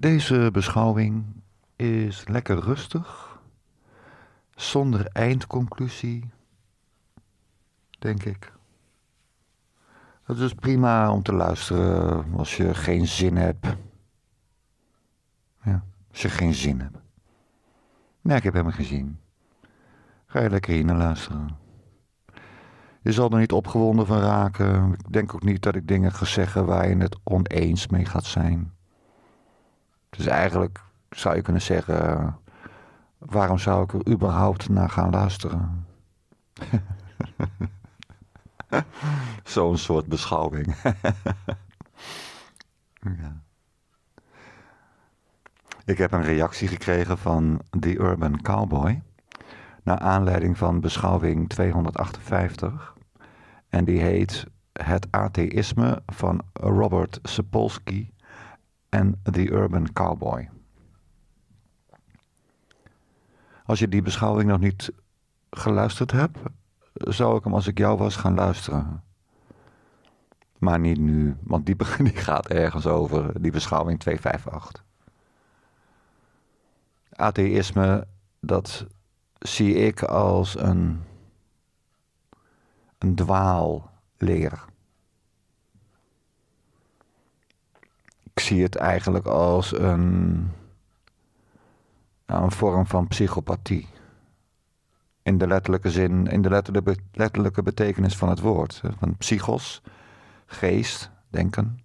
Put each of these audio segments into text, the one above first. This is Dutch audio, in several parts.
Deze beschouwing is lekker rustig, zonder eindconclusie, denk ik. Het is prima om te luisteren als je geen zin hebt. Ja, als je geen zin hebt. Nee, ik heb helemaal geen zin. Ga je lekker hier luisteren. Je zal er niet opgewonden van raken. Ik denk ook niet dat ik dingen ga zeggen waar je het oneens mee gaat zijn. Dus eigenlijk zou je kunnen zeggen: waarom zou ik er überhaupt naar gaan luisteren? Zo'n soort beschouwing. ja. Ik heb een reactie gekregen van The Urban Cowboy. Naar aanleiding van beschouwing 258. En die heet Het atheïsme van Robert Sapolsky en The Urban Cowboy. Als je die beschouwing nog niet geluisterd hebt, zou ik hem als ik jou was gaan luisteren. Maar niet nu, want die, die gaat ergens over, die beschouwing 258. Atheïsme, dat zie ik als een, een dwaalleer. ik zie het eigenlijk als een, nou, een vorm van psychopathie. In de letterlijke zin, in de letterlijke, betekenis van het woord. Van psychos, geest, denken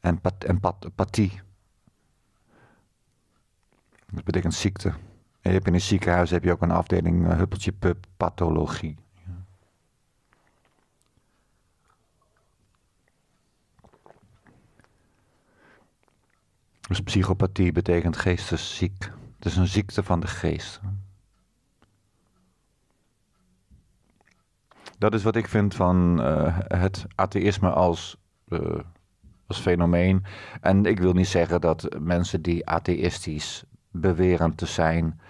en, pat, en pat, pathie. Dat betekent ziekte. En je hebt in een ziekenhuis heb je ook een afdeling eh, huppeltje pup pathologie. Dus psychopathie betekent geestesziek. Het is een ziekte van de geest. Dat is wat ik vind van eh, het atheïsme als, eh, als fenomeen. En ik wil niet zeggen dat mensen die atheïstisch beweren te zijn,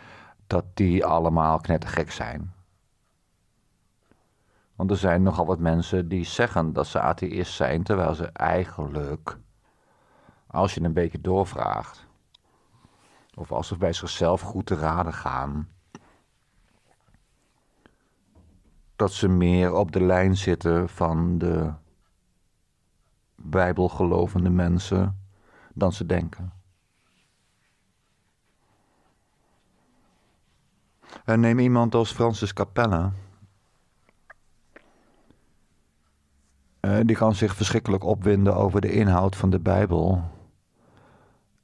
dat die allemaal knettergek zijn. Want er zijn nogal wat mensen die zeggen dat ze atheïst zijn, terwijl ze eigenlijk als je een beetje doorvraagt, of als ze bij zichzelf goed te raden gaan, dat ze meer op de lijn zitten van de bijbelgelovende mensen dan ze denken. En neem iemand als Francis Capella. Eh, die kan zich verschrikkelijk opwinden over de inhoud van de Bijbel.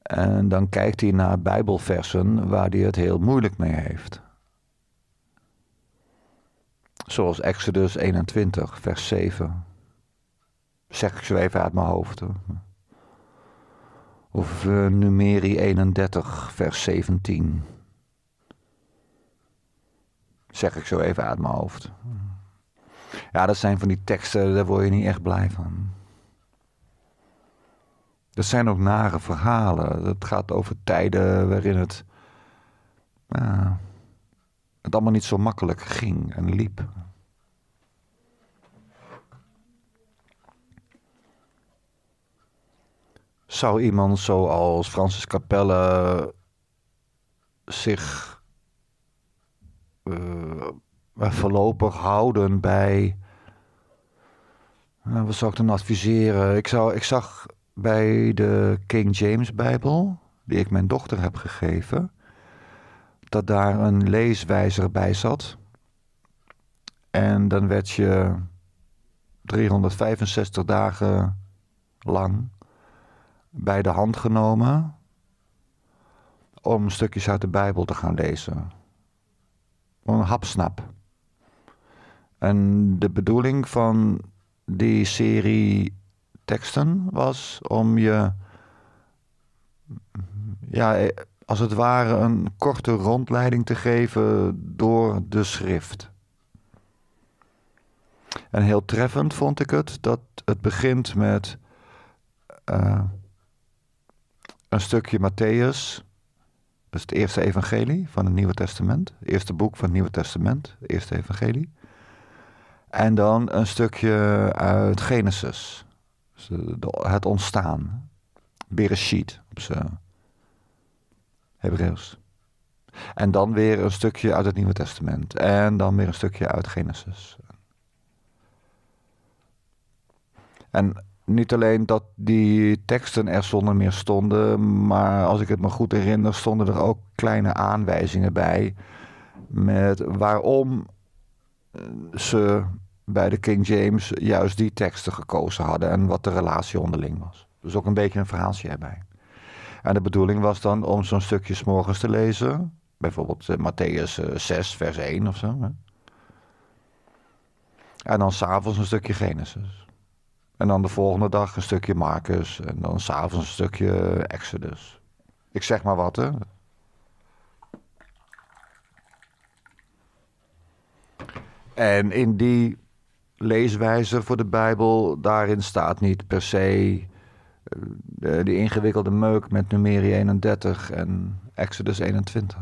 En dan kijkt hij naar Bijbelversen waar hij het heel moeilijk mee heeft. Zoals Exodus 21, vers 7. Zeg ik zo even uit mijn hoofd. Of eh, Numeri 31, vers 17. Zeg ik zo even uit mijn hoofd. Ja, dat zijn van die teksten, daar word je niet echt blij van. Dat zijn ook nare verhalen. Dat gaat over tijden waarin het, eh, het allemaal niet zo makkelijk ging en liep. Zou iemand zoals Francis Capelle zich eh, eh, voorlopig houden bij. Uh, wat zou ik dan adviseren? Ik, zou, ik zag bij de King James Bijbel, die ik mijn dochter heb gegeven, dat daar een leeswijzer bij zat. En dan werd je 365 dagen lang bij de hand genomen om stukjes uit de Bijbel te gaan lezen. Een hapsnap. En de bedoeling van die serie teksten was om je, ja, als het ware, een korte rondleiding te geven door de schrift. En heel treffend vond ik het dat het begint met eh, een stukje Matthäus, dat is het eerste evangelie van het Nieuwe Testament. Het eerste boek van het Nieuwe Testament, het eerste evangelie. En dan een stukje uit Genesis. Dus het ontstaan. Bereshit op ze Hebreeuws. En dan weer een stukje uit het Nieuwe Testament. En dan weer een stukje uit Genesis. En niet alleen dat die teksten er zonder meer stonden, maar als ik het me goed herinner, stonden er ook kleine aanwijzingen bij met waarom ze bij de King James juist die teksten gekozen hadden en wat de relatie onderling was. Dus ook een beetje een verhaaltje erbij. En de bedoeling was dan om zo'n stukje morgens te lezen, bijvoorbeeld eh, Matthäus 6, eh, vers 1 of zo. Hè? En dan s'avonds een stukje Genesis. En dan de volgende dag een stukje Marcus. En dan s'avonds een stukje Exodus. Ik zeg maar wat, hè. En in die leeswijzer voor de Bijbel, daarin staat niet per se de, eh, eh, die ingewikkelde meuk met Numeri 31 en Exodus 21.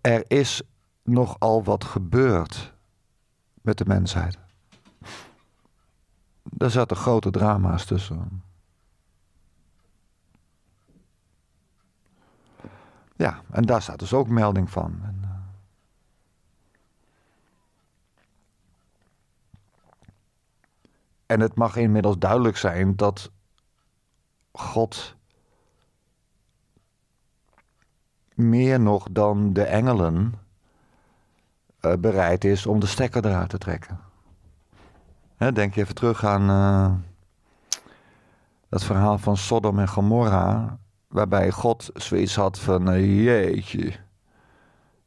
Er is nogal wat gebeurd met de mensheid. Daar zaten grote drama's tussen. Ja, en daar staat dus ook melding van. En het mag inmiddels duidelijk zijn dat God meer nog dan de engelen eh, bereid is om de stekker eruit te trekken. Hè, denk je even terug aan uh, dat verhaal van Sodom en Gomorra, waarbij God zoiets had van jeetje,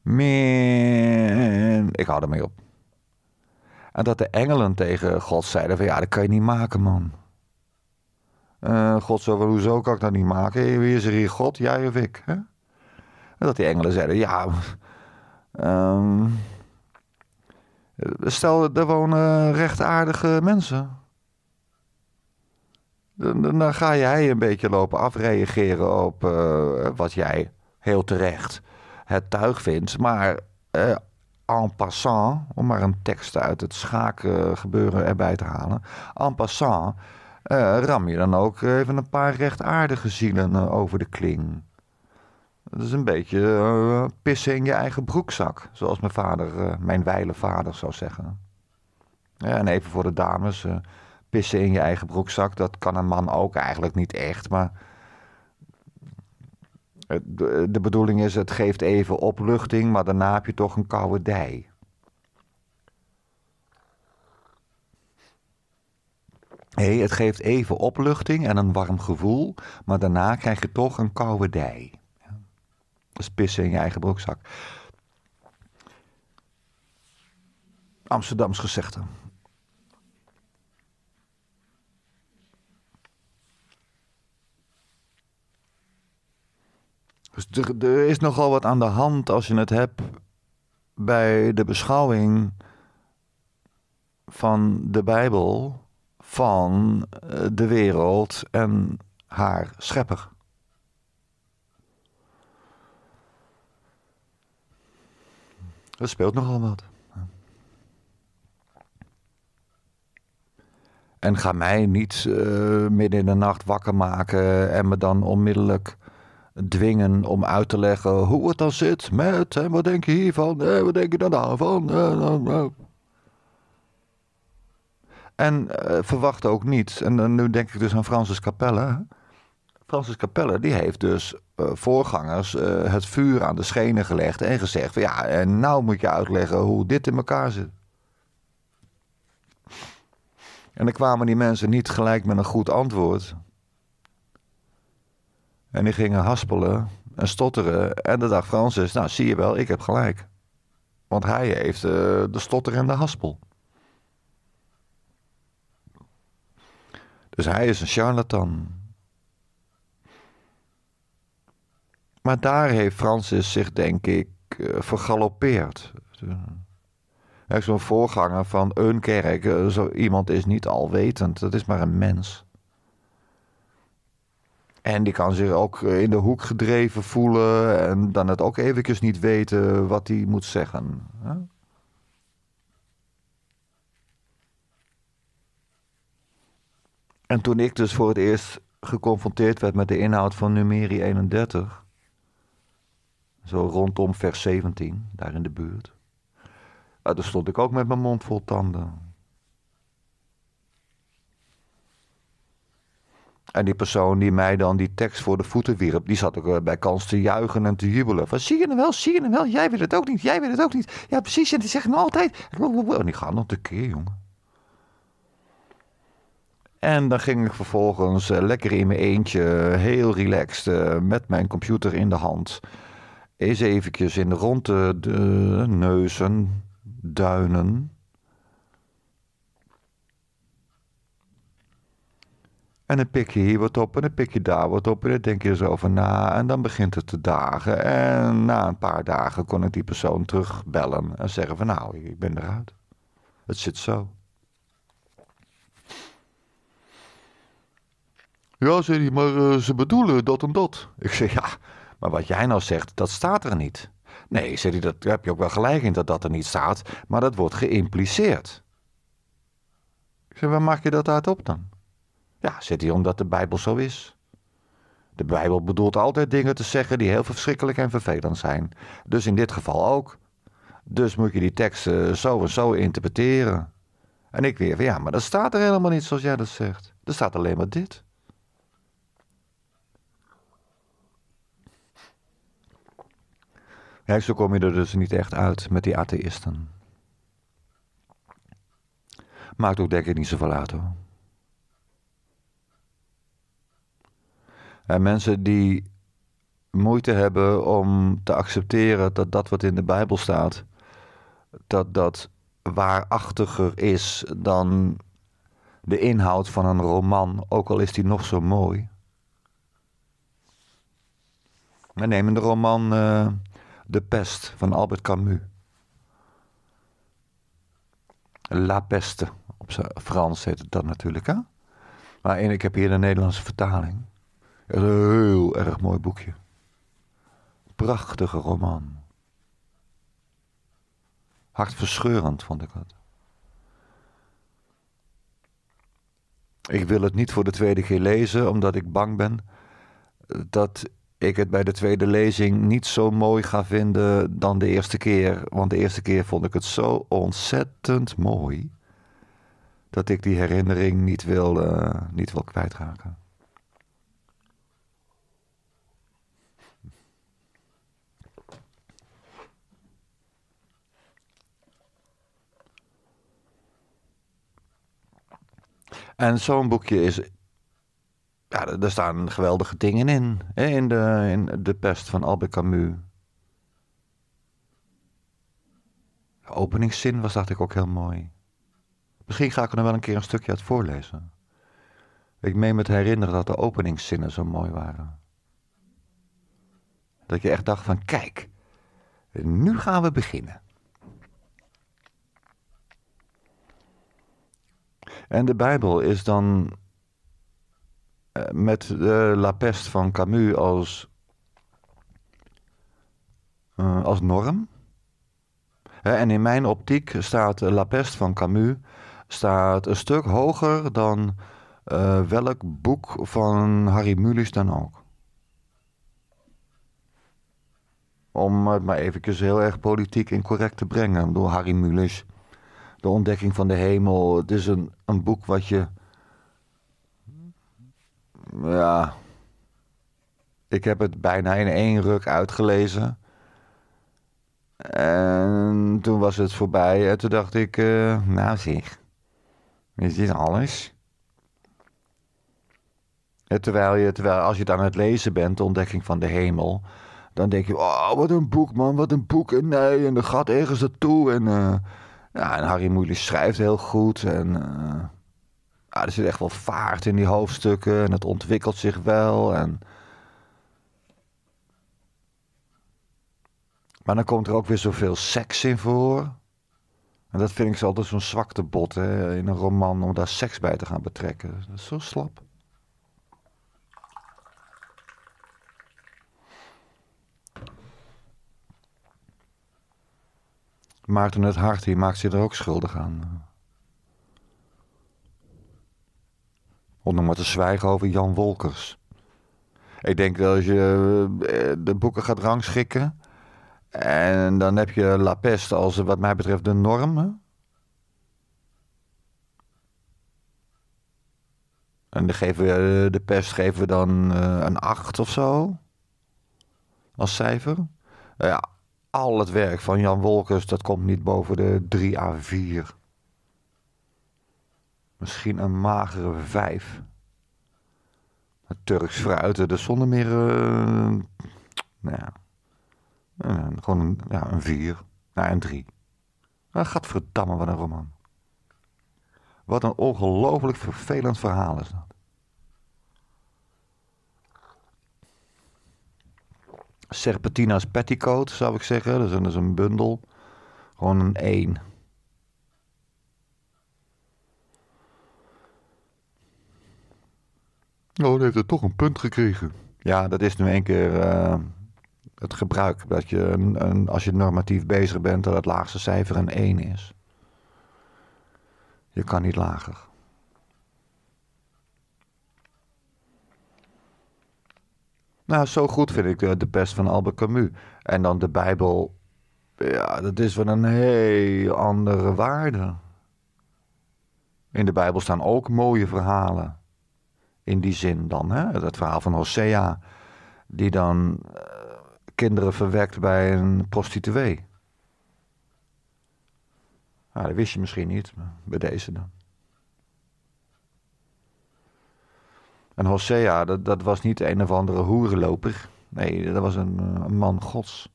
man, ik hou ermee op. En dat de engelen tegen God zeiden van ja, dat kan je niet maken man. Eh, God zo van hoezo kan ik dat niet maken? Wie is er hier God, jij of ik? Hè? En dat die engelen zeiden ja... Ehm, stel, er wonen rechtvaardige mensen. Dan, dan, ga jij een beetje lopen afreageren op eh, wat jij heel terecht het tuig vindt. Maar eh, en passant, om maar een tekst uit het schaakgebeuren erbij te halen. En passant eh, ram je dan ook even een paar rechtaardige zielen eh, over de kling. Dat is een beetje eh, pissen in je eigen broekzak, zoals mijn vader, mijn wijle vader zou zeggen. Ja, en even voor de dames, pissen in je eigen broekzak, dat kan een man ook eigenlijk niet echt, maar de bedoeling is, het geeft even opluchting, maar daarna heb je toch een koude dij. Hey, het geeft even opluchting en een warm gevoel, maar daarna krijg je toch een koude dij. Dat is pissen in je eigen broekzak. Amsterdams gezegde. Dus er, is nogal wat aan de hand als je het hebt bij de beschouwing van de Bijbel, van eh, de wereld en haar schepper. Er speelt nogal wat. En ga mij niet eh, midden in de nacht wakker maken en me dan onmiddellijk dwingen om uit te leggen hoe het dan zit met en wat denk je hiervan en wat denk je daarvan. En uh, verwacht ook niet. En uh, nu denk ik dus aan Francis Capelle. Francis Capelle die heeft dus eh, voorgangers eh, het vuur aan de schenen gelegd en gezegd: van, ja, en nou moet je uitleggen hoe dit in elkaar zit. En dan kwamen die mensen niet gelijk met een goed antwoord. En die gingen haspelen en stotteren. En dan dacht Francis, nou zie je wel, ik heb gelijk. Want hij heeft eh, de stotter en de haspel. Dus hij is een charlatan. Maar daar heeft Francis zich, denk ik, eh, vergalopeerd. Zo'n voorganger van een kerk, eh, zo iemand is niet alwetend, dat is maar een mens. En die kan zich ook eh, in de hoek gedreven voelen en dan het ook eventjes niet weten wat hij moet zeggen. Hè? En toen ik dus voor het eerst geconfronteerd werd met de inhoud van Numeri 31, zo rondom vers 17, daar in de buurt, eh, daar stond ik ook met mijn mond vol tanden. En die persoon die mij dan die tekst voor de voeten wierp, die zat ook eh, bij kans te juichen en te jubelen. Van zie je hem wel, zie je hem wel, jij wil het ook niet, jij wil het ook niet. Ja, precies, en die zeggen altijd. En die gaan nog een keer, jongen. En dan ging ik vervolgens eh, lekker in mijn eentje, eh, heel relaxed, met mijn computer in de hand. Eens eventjes in de ronde de neuzen, duinen, En dan pik je hier wat op en dan pik je daar wat op en dan denk je er zo over na. Nou, en dan begint het te dagen. En na een paar dagen kon ik die persoon terugbellen en zeggen van nou, ik ben eruit. Het zit zo. Ja, zei hij, maar eh, ze bedoelen dat en dat. Ik zeg ja, maar wat jij nou zegt, dat staat er niet. Nee, zei hij, dat, daar heb je ook wel gelijk in dat dat er niet staat, maar dat wordt geïmpliceerd. Ik zeg, waar maak je dat uit op dan? Ja, zit hij omdat de Bijbel zo is. De Bijbel bedoelt altijd dingen te zeggen die heel verschrikkelijk en vervelend zijn. Dus in dit geval ook. Dus moet je die teksten zo en zo interpreteren. En ik weer van ja, maar dat staat er helemaal niet zoals jij dat zegt. Er staat alleen maar dit. Ja, zo kom je er dus niet echt uit met die atheïsten. Maakt ook denk ik niet zoveel uit hoor. En mensen die moeite hebben om te accepteren dat dat wat in de Bijbel staat, dat dat waarachtiger is dan de inhoud van een roman, ook al is die nog zo mooi. We nemen de roman eh, De Pest van Albert Camus. La Peste, op Frans heet het dat natuurlijk, hè? Maar ik heb hier de Nederlandse vertaling. Een heel erg mooi boekje. Prachtige roman. Hartverscheurend vond ik het. Ik wil het niet voor de tweede keer lezen, omdat ik bang ben dat ik het bij de tweede lezing niet zo mooi ga vinden dan de eerste keer. Want de eerste keer vond ik het zo ontzettend mooi dat ik die herinnering niet wil, niet wil kwijtraken. En zo'n boekje is. Ja, daar staan geweldige dingen in. In de, in de pest van Albert Camus. De openingszin was, dacht ik, ook heel mooi. Misschien ga ik er nog wel een keer een stukje uit voorlezen. Ik meen me te herinneren dat de openingszinnen zo mooi waren. Dat je echt dacht van, kijk, nu gaan we beginnen. En de Bijbel is dan eh, met de La Pest van Camus als, eh, als norm. en in mijn optiek staat La Pest van Camus staat een stuk hoger dan eh, welk boek van Harry Mulisch dan ook. Om het maar even heel erg politiek incorrect te brengen. Ik bedoel, Harry Mulisch de ontdekking van de hemel. Het is een, een boek wat je. Ja. Ik heb het bijna in één ruk uitgelezen. En toen was het voorbij. En toen dacht ik, uh, nou zeg, is dit alles? En terwijl, je, terwijl als je het aan het lezen bent, de ontdekking van de hemel, dan denk je, oh, wat een boek man, wat een boek. En nee, en de gaat ergens naartoe. En eh, ja, en Harry Mulisch schrijft heel goed. En eh, ja, er zit echt wel vaart in die hoofdstukken. En het ontwikkelt zich wel. En... Maar dan komt er ook weer zoveel seks in voor. En dat vind ik altijd zo'n zwakte bot hè, in een roman om daar seks bij te gaan betrekken. Dat is zo slap. Maarten het Hart die maakt zich er ook schuldig aan. Om nog maar te zwijgen over Jan Wolkers. Ik denk dat als je eh, de boeken gaat rangschikken. en dan heb je La Peste als wat mij betreft de norm. En dan geven we, eh, de pest geven we dan eh, een 8 of zo. Als cijfer. Nou ja, al het werk van Jan Wolkers, dat komt niet boven de 3 à 4. Misschien een magere 5. Turks fruiten, dus zonder meer. Uh, nou ja. Uh, gewoon een, ja, een vier. Nou, een 3. Uh, ah, gadverdamme, wat een roman. Wat een ongelooflijk vervelend verhaal is dat. Serpentina's Petticoat, zou ik zeggen. Dat is een, bundel. Gewoon een 1. Oh, dan heeft het toch een punt gekregen. Ja, dat is nu een keer eh, het gebruik. Dat je, een, als je normatief bezig bent, dat het laagste cijfer een 1 is. Je kan niet lager. Nou, zo goed vind ik eh, de, pest van Albert Camus. En dan de Bijbel. Ja, dat is van een heel andere waarde. In de Bijbel staan ook mooie verhalen. In die zin dan, hè? Het verhaal van Hosea, die dan eh, kinderen verwekt bij een prostituee. Nou, dat wist je misschien niet, bij deze dan. En Hosea, dat, dat was niet een of andere hoerenloper. Nee, dat was een, eh, man gods.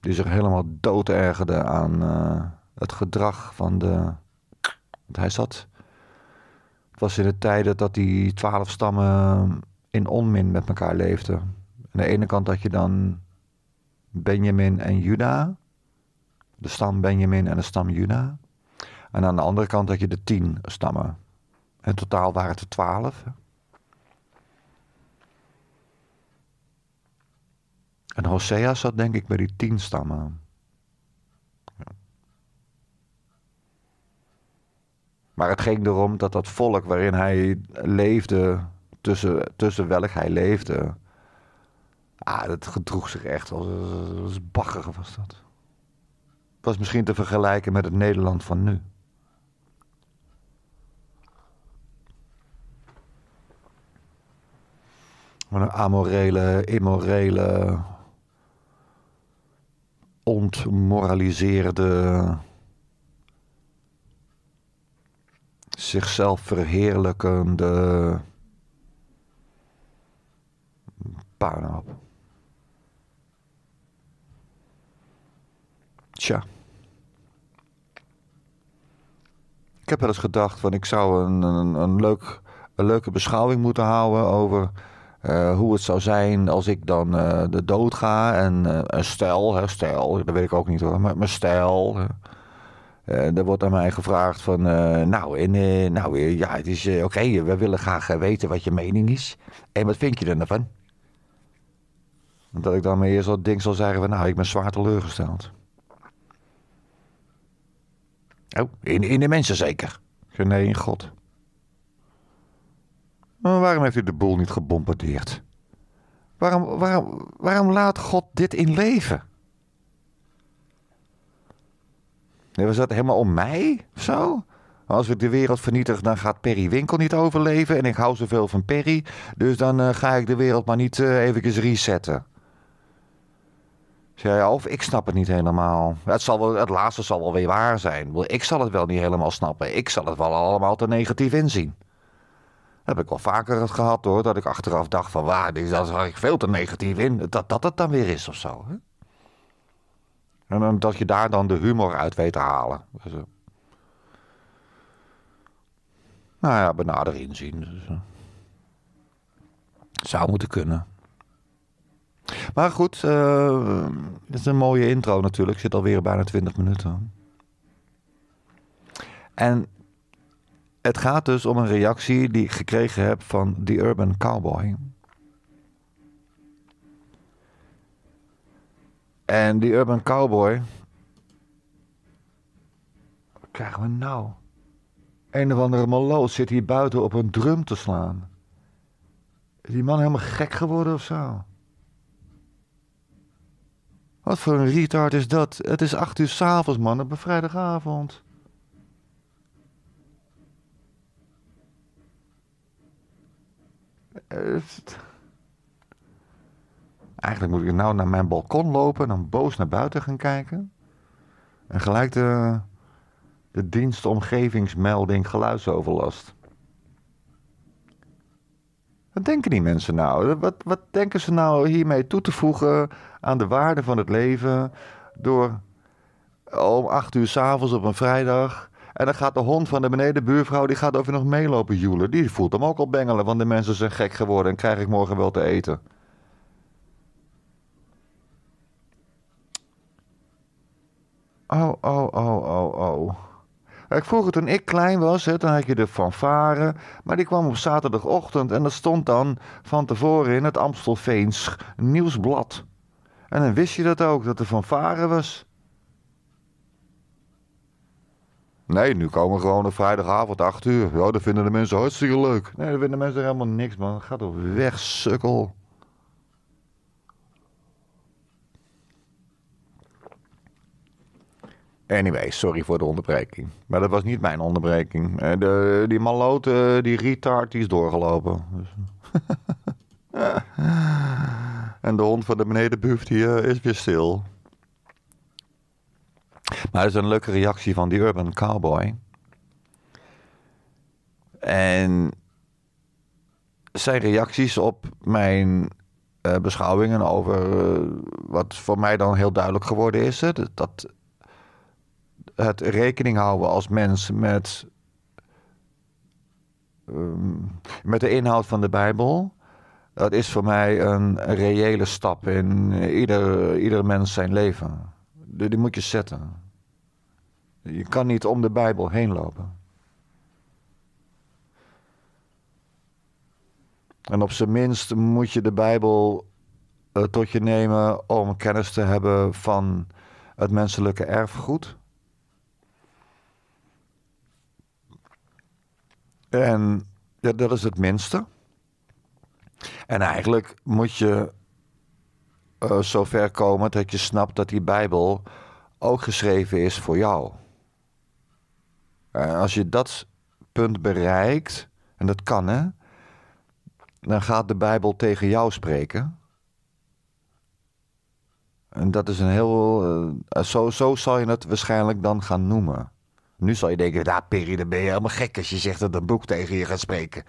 Die zich helemaal dood ergerde aan eh, het gedrag van de... Want hij zat... Het was in de tijden dat die twaalf stammen eh, in onmin met elkaar leefden. Aan de ene kant had je dan Benjamin en Juda. De stam Benjamin en de stam Juda. En aan de andere kant had je de tien stammen. In totaal waren het er twaalf. En Hosea zat denk ik bij die tien stammen. Ja. Maar het ging erom dat dat volk waarin hij leefde, tussen, tussen welk hij leefde, ah, dat gedroeg zich echt als, als bagger was dat. Was misschien te vergelijken met het Nederland van nu. een amorele, immorele, ontmoraliseerde, zichzelf verheerlijkende puinhoop. Tja. Ik heb wel eens gedacht, van ik zou een, een, een, leuk, een leuke beschouwing moeten houden over eh, hoe het zou zijn als ik dan eh, de dood ga. En uh, een stijl, stijl, dat weet ik ook niet hoor, maar mijn stijl. er wordt aan mij gevraagd van, nou, en, nou ja, het is oké, we willen graag weten wat je mening is. En wat vind je er dan nou van? Dat ik dan eerst dat ding zal zeggen van, nou, ik ben zwaar teleurgesteld. Oh, in, in de mensen zeker? Nee, in God waarom heeft u de boel niet gebombardeerd? Waarom, waarom, waarom laat God dit in leven? Nee, was dat helemaal om mij? Zo? Als ik de wereld vernietig, dan gaat Perry Winkel niet overleven. En ik hou zoveel van Perry. Dus dan eh, ga ik de wereld maar niet uh, resetten. of ik snap het niet helemaal. Het, zal wel, het laatste zal wel weer waar zijn. Ik zal het wel niet helemaal snappen. Ik zal het wel allemaal te negatief inzien. Heb ik wel vaker het gehad hoor, dat ik achteraf dacht van waar, daar zag ik veel te negatief in. Dat dat het dan weer is of zo. Hè? En dat je daar dan de humor uit weet te halen. Dus, eh, nou ja, benader inzien. Dus, eh. zou moeten kunnen. Maar goed, uh, eh, dit is een mooie intro natuurlijk. Ik zit alweer bijna 20 minuten. En het gaat dus om een reactie die ik gekregen heb van The Urban Cowboy. En die Urban Cowboy. Wat krijgen we nou? Een of andere maloos zit hier buiten op een drum te slaan. Is die man helemaal gek geworden of zo? Wat voor een retard is dat? Het is acht uur s'avonds, man, op een vrijdagavond. Eh, eigenlijk moet ik nou naar mijn balkon lopen en dan boos naar buiten gaan kijken. En gelijk de, de dienstomgevingsmelding geluidsoverlast. Wat denken die mensen nou? Wat, wat denken ze nou hiermee toe te voegen aan de waarde van het leven? Door om acht uur s'avonds op een vrijdag en dan gaat de hond van de benedenbuurvrouw, die gaat over nog meelopen joelen. Die voelt hem ook al bengelen, want de mensen zijn gek geworden en krijg ik morgen wel te eten. Oh, oh, oh, oh, oh. Ik vroeger toen ik klein was, hè, dan had je de fanfare. Maar die kwam op zaterdagochtend en dat stond dan van tevoren in het Amstelveens Nieuwsblad. En dan wist je dat ook, dat er fanfare was. Nee, nu komen we gewoon op vrijdagavond 8 uur. Ja, dat vinden de mensen hartstikke leuk. Nee, dat vinden de mensen helemaal niks, man. Ga toch weg, sukkel. Anyway, sorry voor de onderbreking. Maar dat was niet mijn onderbreking. Eh, de, die malote, eh, die retard, die is doorgelopen. en de hond van de benedenbuurt, die is weer stil. Maar dat is een leuke reactie van die Urban Cowboy. En zijn reacties op mijn eh, beschouwingen over eh, wat voor mij dan heel duidelijk geworden is. dat het rekening houden als mens met, ehm, met de inhoud van de Bijbel. Dat is voor mij een reële stap in ieder, ieder mens zijn leven. Die, moet je zetten. Je kan niet om de Bijbel heen lopen. En op zijn minst moet je de Bijbel eh, tot je nemen om kennis te hebben van het menselijke erfgoed. En ja, dat is het minste. En eigenlijk moet je uh, zover komen dat je snapt dat die Bijbel ook geschreven is voor jou. als je dat punt bereikt, en dat kan hè, dan gaat de Bijbel tegen jou spreken. En dat is een heel. Eh, zo, zo zal je het waarschijnlijk dan gaan noemen. Nu zal je denken: daar, nou, peri dan ben je helemaal gek als je zegt dat een boek tegen je gaat spreken.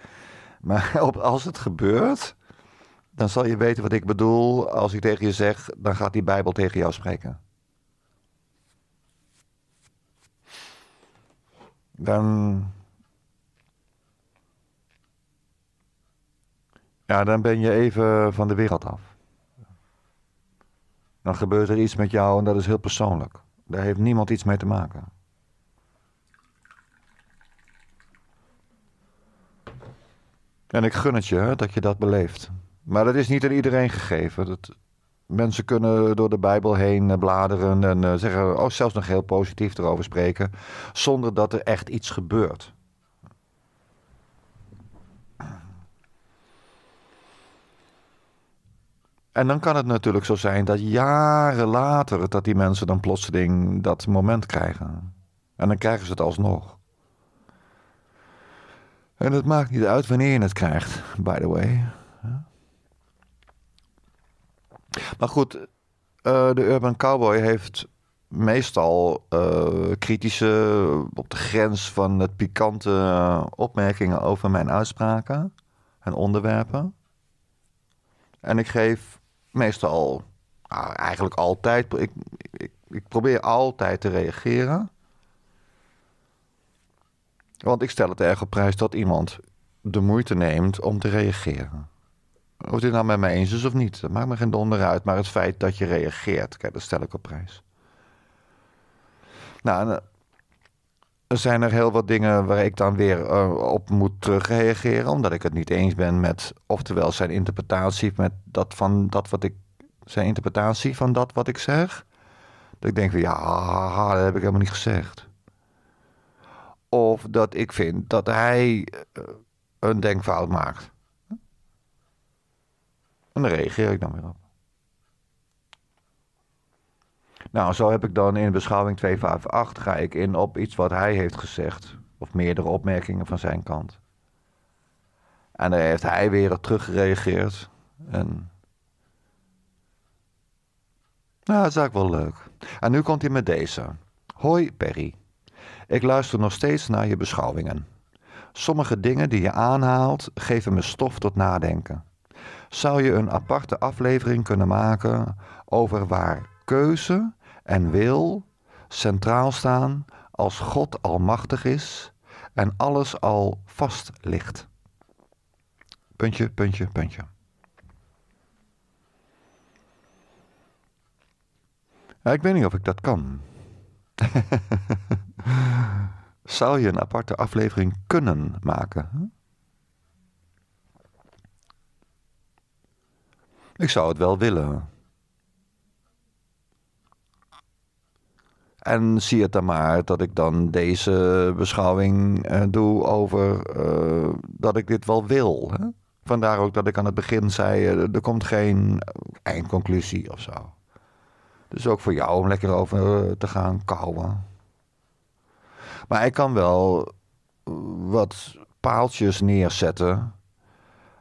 Maar als het gebeurt, dan zal je weten wat ik bedoel als ik tegen je zeg, dan gaat die Bijbel tegen jou spreken. Dan, ja, dan ben je even van de wereld af. Dan gebeurt er iets met jou en dat is heel persoonlijk. Daar heeft niemand iets mee te maken. En ik gun het je dat je dat beleeft. Maar dat is niet aan iedereen gegeven. Dat, mensen kunnen door de Bijbel heen eh, bladeren en eh, zeggen, oh, zelfs nog heel positief erover spreken, zonder dat er echt iets gebeurt. En dan kan het natuurlijk zo zijn dat jaren later dat die mensen dan plotseling dat moment krijgen. En dan krijgen ze het alsnog. En het maakt niet uit wanneer je het krijgt, by the way. Maar goed, eh, de Urban Cowboy heeft meestal eh, kritische, eh, op de grens van het pikante opmerkingen over mijn uitspraken en onderwerpen. En ik geef meestal, nou, eigenlijk altijd, ik, ik, ik probeer altijd te reageren. Want ik stel het erg op prijs dat iemand de moeite neemt om te reageren of het nou met mij eens is of niet. Dat maakt me geen donder uit. Maar het feit dat je reageert, kijk, dat stel ik op prijs. Nou, eh, er zijn er heel wat dingen waar ik dan weer eh, op moet terugreageren, omdat ik het niet eens ben met, oftewel zijn interpretatie met dat van dat wat ik, zijn interpretatie van dat wat ik zeg. Dat ik denk van ja, dat heb ik helemaal niet gezegd. Of dat ik vind dat hij eh, een denkfout maakt. En daar reageer ik dan weer op. Nou, zo heb ik dan in beschouwing 258 ga ik in op iets wat hij heeft gezegd. Of meerdere opmerkingen van zijn kant. En daar heeft hij weer teruggereageerd. En... Nou, dat is eigenlijk wel leuk. En nu komt hij met deze. Hoi Perry. Ik luister nog steeds naar je beschouwingen. Sommige dingen die je aanhaalt geven me stof tot nadenken zou je een aparte aflevering kunnen maken over waar keuze en wil centraal staan als God almachtig is en alles al vast ligt. Puntje, puntje, puntje. ik weet niet of ik dat kan. Zou je een aparte aflevering kunnen maken? Ik zou het wel willen. En zie het dan maar dat ik dan deze beschouwing eh, doe over eh, dat ik dit wel wil. Hè? Vandaar ook dat ik aan het begin zei: eh, er komt geen eindconclusie of zo. Dus ook voor jou om lekker over te gaan kouwen. Maar ik kan wel wat paaltjes neerzetten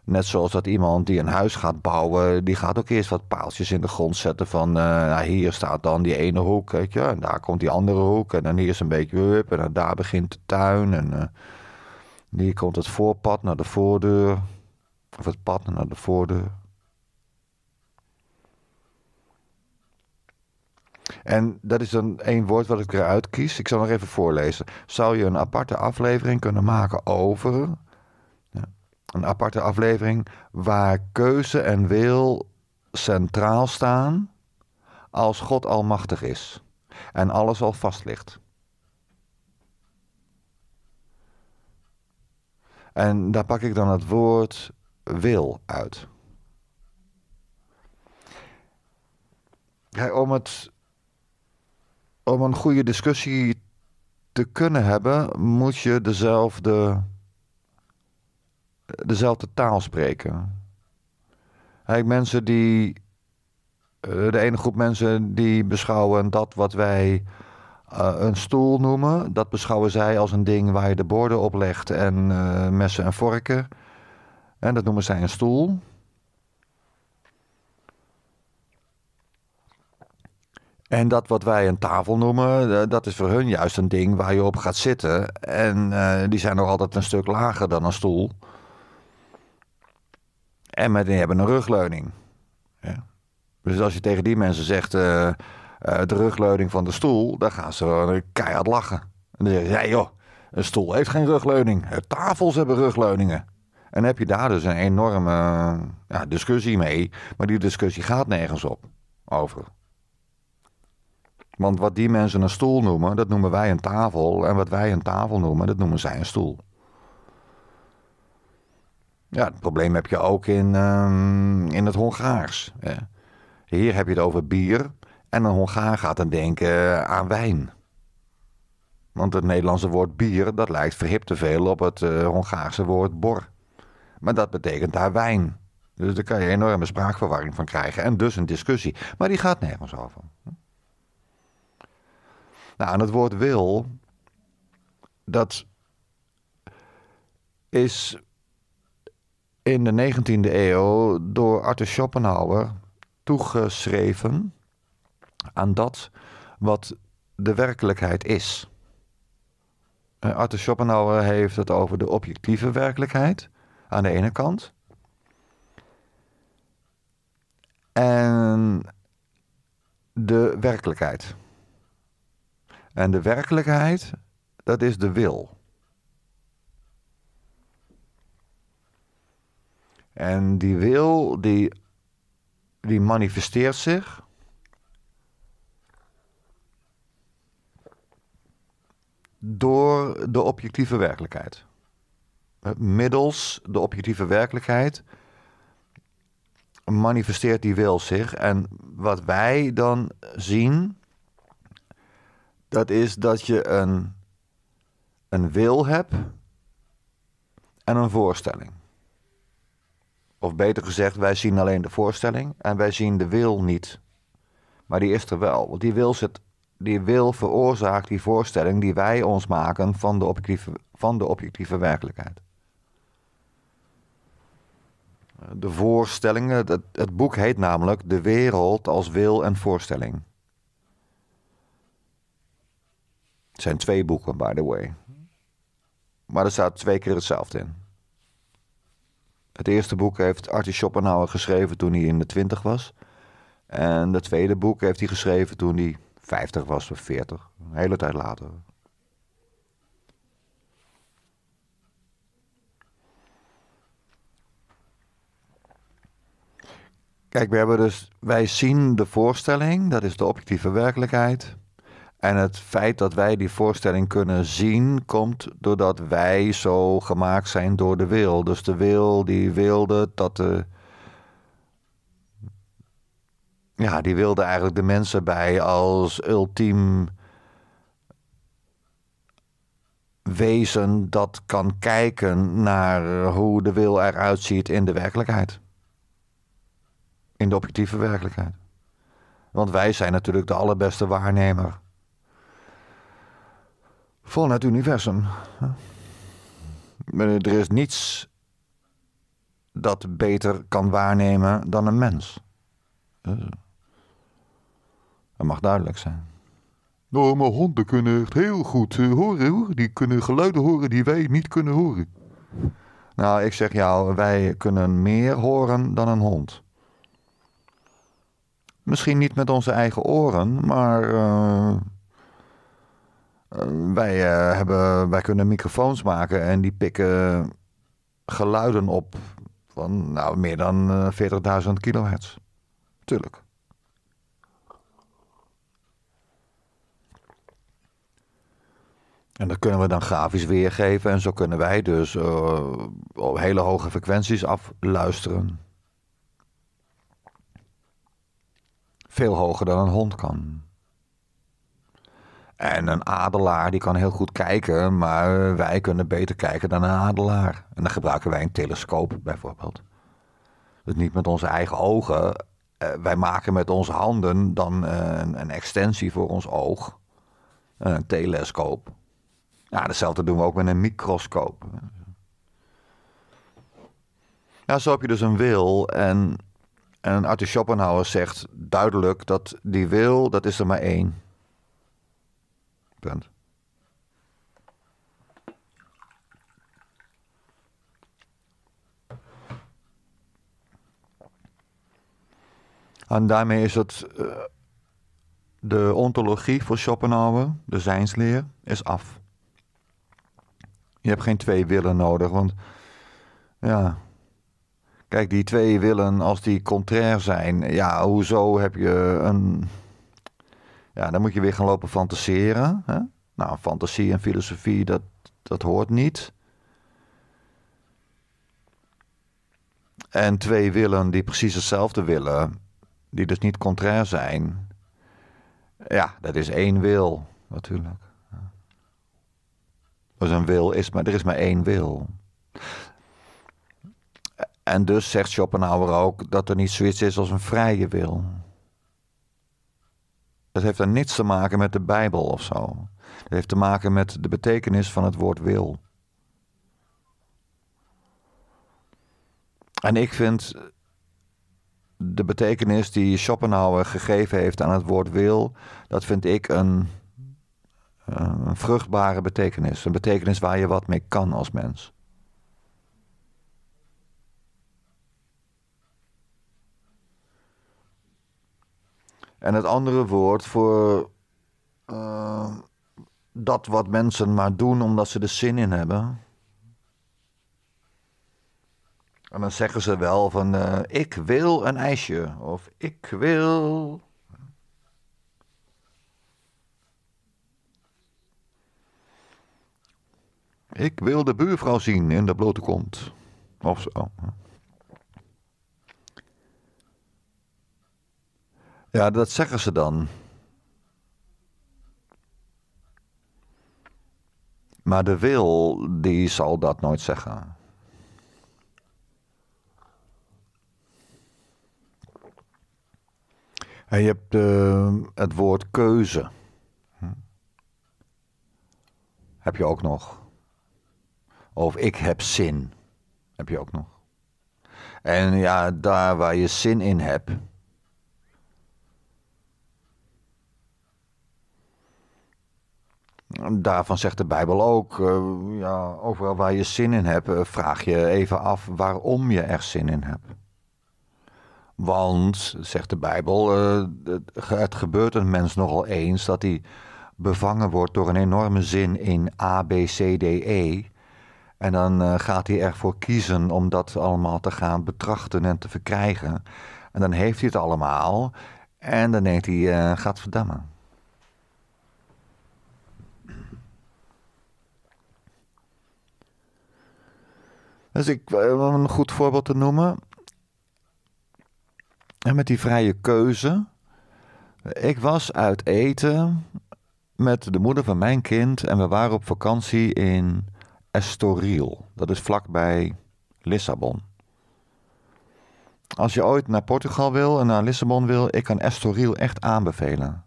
Net zoals dat iemand die een huis gaat bouwen, die gaat ook eerst wat paaltjes in de grond zetten van eh, nou, hier staat dan die ene hoek, weet je, en daar komt die andere hoek en dan hier is een beetje hup en dan daar begint de tuin en eh, hier komt het voorpad naar de voordeur of het pad naar de voordeur. En dat is dan één woord wat ik eruit kies. Ik zal nog even voorlezen. Zou je een aparte aflevering kunnen maken over een aparte aflevering waar keuze en wil centraal staan als God almachtig is en alles al vast ligt. En daar pak ik dan het woord wil uit. Ja, om, het, om een goede discussie te kunnen hebben, moet je dezelfde dezelfde taal spreken. mensen die. Eh, de ene groep mensen die beschouwen dat wat wij eh, een stoel noemen, dat beschouwen zij als een ding waar je de borden op legt en eh, messen en vorken. En dat noemen zij een stoel. En dat wat wij een tafel noemen, dat is voor hun juist een ding waar je op gaat zitten. En die zijn nog altijd een stuk lager dan een stoel. En maar die hebben een rugleuning. Ja. Dus als je tegen die mensen zegt eh, eh, de rugleuning van de stoel, dan gaan ze keihard lachen. En dan zeggen ze, joh, een stoel heeft geen rugleuning. Eh, tafels hebben rugleuningen. En heb je daar dus een enorme ja, discussie mee. Maar die discussie gaat nergens op over. Want wat die mensen een stoel noemen, dat noemen wij een tafel. En wat wij een tafel noemen, dat noemen zij een stoel. Ja, het probleem heb je ook in, ehm, in het Hongaars. Hier heb je het over bier en een Hongaar gaat dan denken eh, aan wijn. Want het Nederlandse woord bier, dat lijkt verhip te veel op het eh, Hongaarse woord bor. Maar dat betekent daar wijn. Dus daar kan je enorme spraakverwarring van krijgen en dus een discussie. Maar die gaat nergens over. Nou, en het woord wil, dat is in de 19e eeuw door Arthur Schopenhauer toegeschreven aan dat wat de werkelijkheid is. Eh, Arthur Schopenhauer heeft het over de objectieve werkelijkheid aan de ene kant. En de werkelijkheid. En de werkelijkheid, dat is de wil. En die wil, die, die manifesteert zich. Door de objectieve werkelijkheid. Middels de objectieve werkelijkheid manifesteert die wil zich. En wat wij dan zien, dat is dat je een, een wil hebt en een voorstelling. Of beter gezegd, wij zien alleen de voorstelling en wij zien de wil niet. Maar die is er wel, want die wil, die wil veroorzaakt die voorstelling die wij ons maken van de objectieve, van de objectieve werkelijkheid. De voorstellingen, het boek heet namelijk De wereld als wil en voorstelling. Het zijn twee boeken, by the way. Maar er staat twee keer hetzelfde in. Het eerste boek heeft Artie Schopenhauer geschreven toen hij in de twintig was. En het tweede boek heeft hij geschreven toen hij 50 was of 40. Een hele tijd later. Kijk, we hebben dus, wij zien de voorstelling, dat is de objectieve werkelijkheid. En het feit dat wij die voorstelling kunnen zien, komt doordat wij zo gemaakt zijn door de wil. Dus de wil die wilde dat de. Ja, die wilde eigenlijk de mensen bij als ultiem wezen dat kan kijken naar hoe de wil eruit ziet in de werkelijkheid. In de objectieve werkelijkheid. Want wij zijn natuurlijk de allerbeste waarnemer. Vol het universum. Er is niets dat beter kan waarnemen dan een mens. Eh, dat mag duidelijk zijn. Nou, maar honden kunnen echt heel goed eh, horen, hoor. Die kunnen geluiden horen die wij niet kunnen horen. Nou, ik zeg jou, wij kunnen meer horen dan een hond. Misschien niet met onze eigen oren, maar eh, eh, wij, eh, hebben, wij kunnen microfoons maken en die pikken geluiden op van nou, meer dan 40.000 eh, kilohertz. Tuurlijk. En dat kunnen we dan grafisch weergeven. En zo kunnen wij dus op hele hoge frequenties afluisteren. Veel hoger dan een hond kan. En een adelaar die kan heel goed kijken, maar wij kunnen beter kijken dan een adelaar. En dan gebruiken wij een telescoop bijvoorbeeld. Dus niet met onze eigen ogen. Eh, wij maken met onze handen dan eh, een, een, extensie voor ons oog. Eh, een telescoop. Ja, hetzelfde doen we ook met een microscoop. Ja, zo heb je dus een wil. En, en Arthur Schopenhauer zegt duidelijk dat die wil, dat is er maar één en daarmee is het, eh, de ontologie voor Schopenhauer, de zijnsleer, is af. Je hebt geen twee willen nodig, want ja, kijk, die twee willen, als die contrair zijn, ja, hoezo heb je een ja, dan moet je weer gaan lopen fantaseren. Hè? Nou, fantasie en filosofie, dat, dat hoort niet. En twee willen die precies hetzelfde willen, die dus niet contrair zijn. Ja, dat is één wil, natuurlijk. Dus een wil is, maar er is maar één wil. En dus zegt Schopenhauer ook dat er niet zoiets is als een vrije wil. Dat heeft dan niets te maken met de Bijbel of zo. Dat heeft te maken met de betekenis van het woord wil. En ik vind de betekenis die Schopenhauer gegeven heeft aan het woord wil, dat vind ik een, een vruchtbare betekenis. Een betekenis waar je wat mee kan als mens. En het andere woord voor eh, dat wat mensen maar doen omdat ze er zin in hebben. En dan zeggen ze wel van eh, ik wil een ijsje of ik wil. Ik wil de buurvrouw zien in de blote kont. Of zo. Ja, dat zeggen ze dan. Maar de wil, die zal dat nooit zeggen. En je hebt eh, het woord keuze. Hm? Heb je ook nog. Of ik heb zin. Heb je ook nog. En ja, daar waar je zin in hebt Daarvan zegt de Bijbel ook, eh, ja, overal waar je zin in hebt, eh, vraag je even af waarom je er zin in hebt. Want, zegt de Bijbel, eh, het gebeurt een mens nogal eens dat hij bevangen wordt door een enorme zin in A, B, C, D, E. En dan gaat hij ervoor kiezen om dat allemaal te gaan betrachten en te verkrijgen. En dan heeft hij het allemaal en dan denkt hij, gaat verdammen. Dus ik, eh, om een goed voorbeeld te noemen. En met die vrije keuze. Ik was uit eten met de moeder van mijn kind. En we waren op vakantie in Estoril. Dat is vlakbij Lissabon. Als je ooit naar Portugal wil en naar Lissabon wil, ik kan Estoril echt aanbevelen.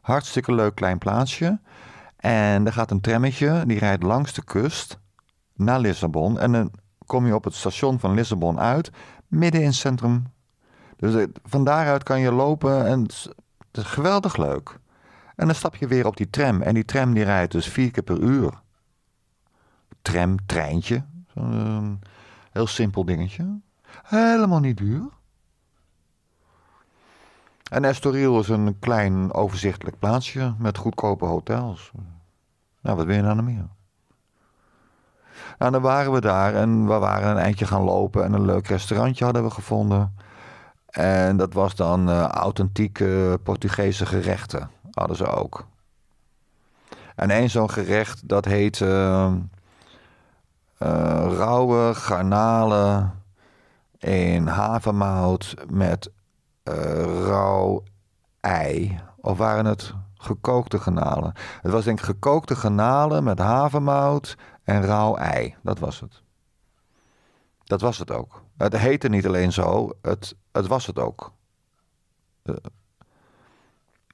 Hartstikke leuk klein plaatsje. En er gaat een trammetje, die rijdt langs de kust naar Lissabon. En dan kom je op het station van Lissabon uit, midden in het centrum. Dus eh, van daaruit kan je lopen en het is geweldig leuk. En dan stap je weer op die tram. En die tram die rijdt dus vier keer per uur. Tram, treintje. Ehm, heel simpel dingetje. Helemaal niet duur. En Estoril is een klein overzichtelijk plaatsje met goedkope hotels. Nou, wat wil je nou nog meer? En nou, dan waren we daar en we waren een eindje gaan lopen en een leuk restaurantje hadden we gevonden. En dat was dan eh, authentieke Portugese gerechten, hadden ze ook. En één zo'n gerecht, dat heet uh, rauwe garnalen in havermout met eh, rauw ei. Of waren het gekookte garnalen? Het was denk ik gekookte garnalen met havenmout en rauw ei. Dat was het. Dat was het ook. Het heette niet alleen zo, het, het was het ook. Eh,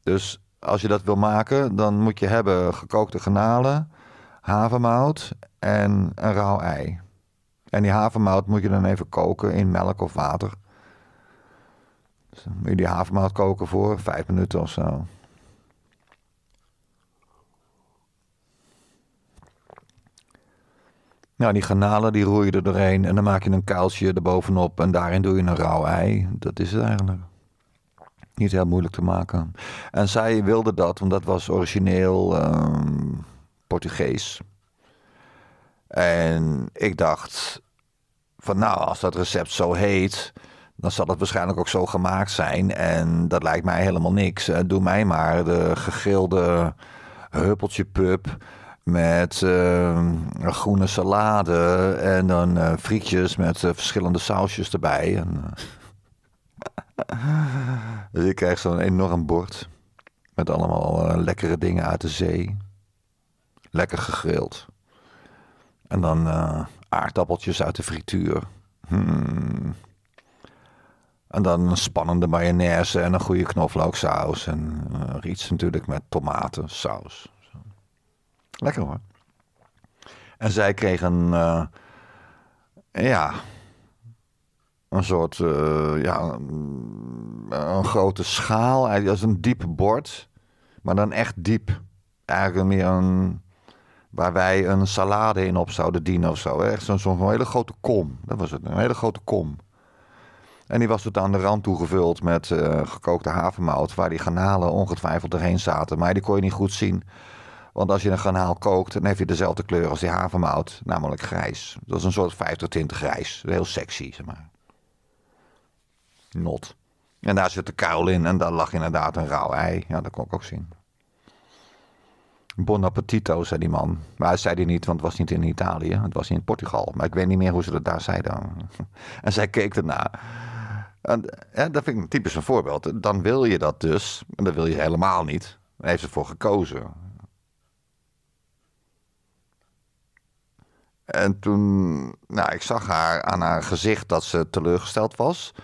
dus als je dat wil maken, dan moet je hebben gekookte granalen, havermout en een rauw ei. En die havermout moet je dan even koken in melk of water. Dus dan moet je die havermout koken voor vijf minuten of zo. Nou, die garnalen die roeien er doorheen en dan maak je een kaaltje erbovenop en daarin doe je een rauw ei. Dat is het eigenlijk. Niet heel moeilijk te maken. En zij wilde dat, want dat was origineel ehm, Portugees. En ik dacht van nou, als dat recept zo heet, dan zal het waarschijnlijk ook zo gemaakt zijn. En dat lijkt mij helemaal niks. Eh, doe mij maar de gegrilde huppeltje pup met ehm, groene salade en dan eh, frietjes met eh, verschillende sausjes erbij. En, eh, dus ik krijg zo'n enorm bord met allemaal lekkere dingen uit de zee. Lekker gegrild. En dan aardappeltjes uit de frituur. Hmm. En dan een spannende mayonaise en een goede knoflooksaus. En iets natuurlijk met tomatensaus. Lekker hoor. En zij kreeg een, eh, ja, een soort, eh, ja, een, grote schaal. Dat is een diep bord, maar dan echt diep. Eigenlijk meer een, waar wij een salade in op zouden dienen of zo. Echt zo'n hele grote kom, dat was het, een hele grote kom. En die was tot aan de rand toegevuld met eh, gekookte havermout, waar die granalen ongetwijfeld erheen zaten. Maar die kon je niet goed zien. Want als je een granaal kookt, dan heb je dezelfde kleur als die havermout, namelijk grijs. Dat is een soort 50 20 grijs. Heel sexy, zeg maar. Not. En daar zit de kuil in en daar lag inderdaad een rauw ei. Ja, dat kon ik ook zien. Bon appetito, zei die man. Maar dat zei die niet, want het was niet in Italië. Het was in Portugal. Maar ik weet niet meer hoe ze dat daar zeiden. En zij keek ernaar. En, dat vind ik typisch een voorbeeld. Dan wil je dat dus. En dat wil je helemaal niet. Daar heeft ze voor gekozen. En toen, nou, ik zag haar aan haar gezicht dat ze teleurgesteld was.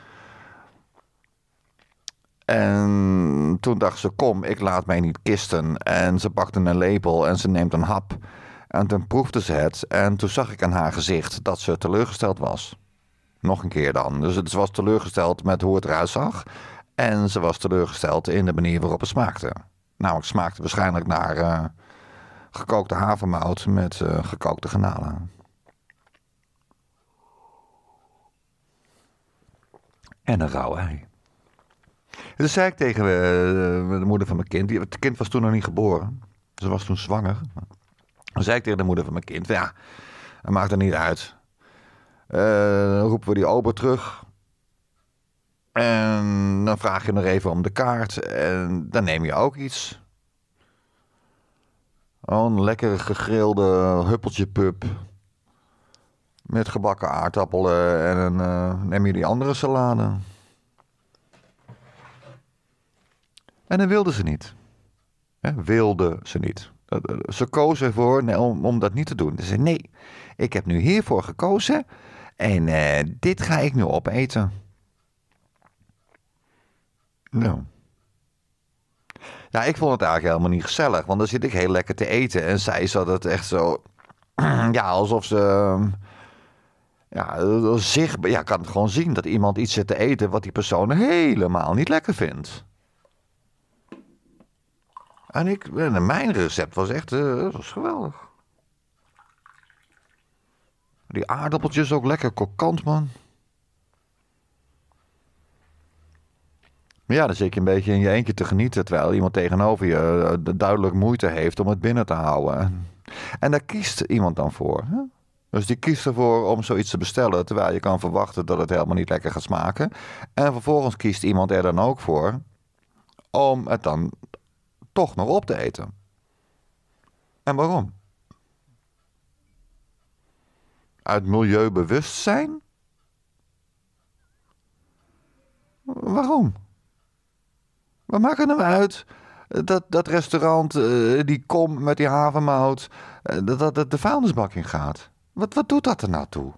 En toen dacht ze: Kom, ik laat mij niet kisten. En ze pakte een lepel en ze neemt een hap. En toen proefde ze het. En toen zag ik aan haar gezicht dat ze teleurgesteld was. Nog een keer dan. Dus ze was teleurgesteld met hoe het eruit zag. En ze was teleurgesteld in de manier waarop het smaakte. Nou, het smaakte waarschijnlijk naar eh, gekookte havermout met eh, gekookte granalen. en een rauw ei. En dus zei ik tegen eh, de moeder van mijn kind, het kind was toen nog niet geboren, ze was toen zwanger. Dan zei ik tegen de moeder van mijn kind, ja, dat maakt er niet uit. Eh, dan roepen we die ober terug. En dan vraag je nog even om de kaart. En dan neem je ook iets. Oh, een lekker gegrilde huppeltje pup. Met gebakken aardappelen en een, eh, neem je die andere salade. En dat wilden ze niet. He, wilden ze niet. Eh, ze kozen ervoor nou, om, om, dat niet te doen. Ze zei: nee, ik heb nu hiervoor gekozen en eh, dit ga ik nu opeten. Nou. Ja, ik vond het eigenlijk helemaal niet gezellig, want dan zit ik heel lekker te eten. En zij zat het echt zo, ja, alsof ze... Ehm, ja, zicht, Ja, kan het gewoon zien dat iemand iets zit te eten wat die persoon helemaal niet lekker vindt. En ik, mijn recept was echt eh, was geweldig. Die aardappeltjes ook lekker kokant, man. Maar ja, dan zit je een beetje in je eentje te genieten. Terwijl iemand tegenover je eh, duidelijk moeite heeft om het binnen te houden. En daar kiest iemand dan voor. Hè? Dus die kiest ervoor om zoiets te bestellen, terwijl je kan verwachten dat het helemaal niet lekker gaat smaken. En vervolgens kiest iemand er dan ook voor om het dan toch nog op te eten. En waarom? Uit milieubewustzijn? Waarom? We maken hem nou uit dat, dat restaurant, eh, die kom met die havenmout eh, dat, dat, de vuilnisbak in gaat. Wat, wat doet dat er nou toe?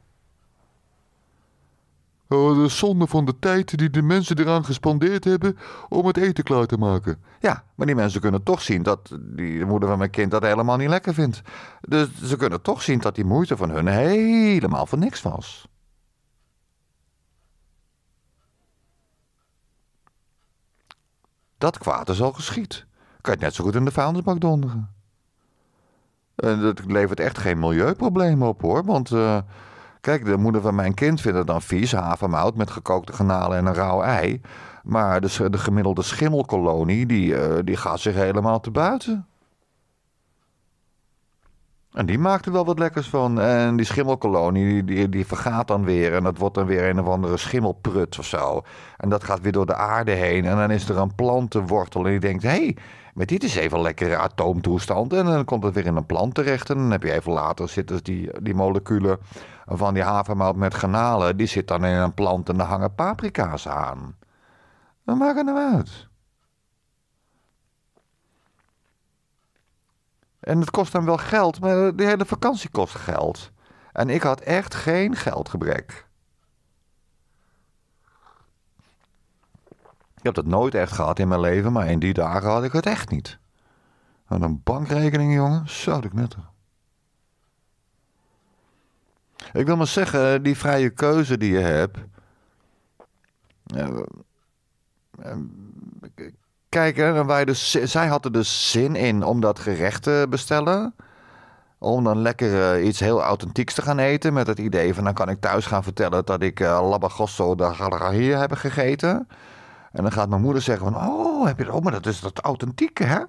Oh, de zonde van de tijd die de mensen eraan gespandeerd hebben om het eten klaar te maken. Ja, maar die mensen kunnen toch zien dat die moeder van mijn kind dat helemaal niet lekker vindt. Dus ze kunnen toch zien dat die moeite van hun helemaal voor niks was. Dat kwaad is al geschied. Kan je het net zo goed in de vuilnisbak donderen. En dat levert echt geen milieuprobleem op hoor. Want eh, kijk, de moeder van mijn kind vindt het dan vies, havermout met gekookte granalen en een rauw ei. Maar de, de gemiddelde schimmelkolonie, die, eh, die gaat zich helemaal te buiten. En die maakt er wel wat lekkers van. En die schimmelkolonie, die, die, vergaat dan weer. En dat wordt dan weer een of andere schimmelprut of zo. En dat gaat weer door de aarde heen. En dan is er een plantenwortel. En die denkt, hé, hey, maar dit is even lekkere atoomtoestand. En dan komt het weer in een plant terecht. En dan heb je even later zitten die, die moleculen van die havermout met granalen. Die zitten dan in een plant en dan hangen paprika's aan. We maken hem uit. En het kost dan wel geld, maar de hele vakantie kost geld. En ik had echt geen geldgebrek. Ik heb dat nooit echt gehad in mijn leven, maar in die dagen had ik het echt niet. Aan een bankrekening, jongen, zou ik netter. Ik wil maar zeggen, eh, die vrije keuze die je hebt. Eh, eh, kijk, wij dus, zij hadden dus zin in om dat gerecht te bestellen. Om dan lekker iets heel authentieks te gaan eten. Met het idee van dan kan ik thuis gaan vertellen dat ik uh, de hier heb gegeten. En dan gaat mijn moeder zeggen van, oh, heb je dat? ook? maar dat is dat authentieke, hè?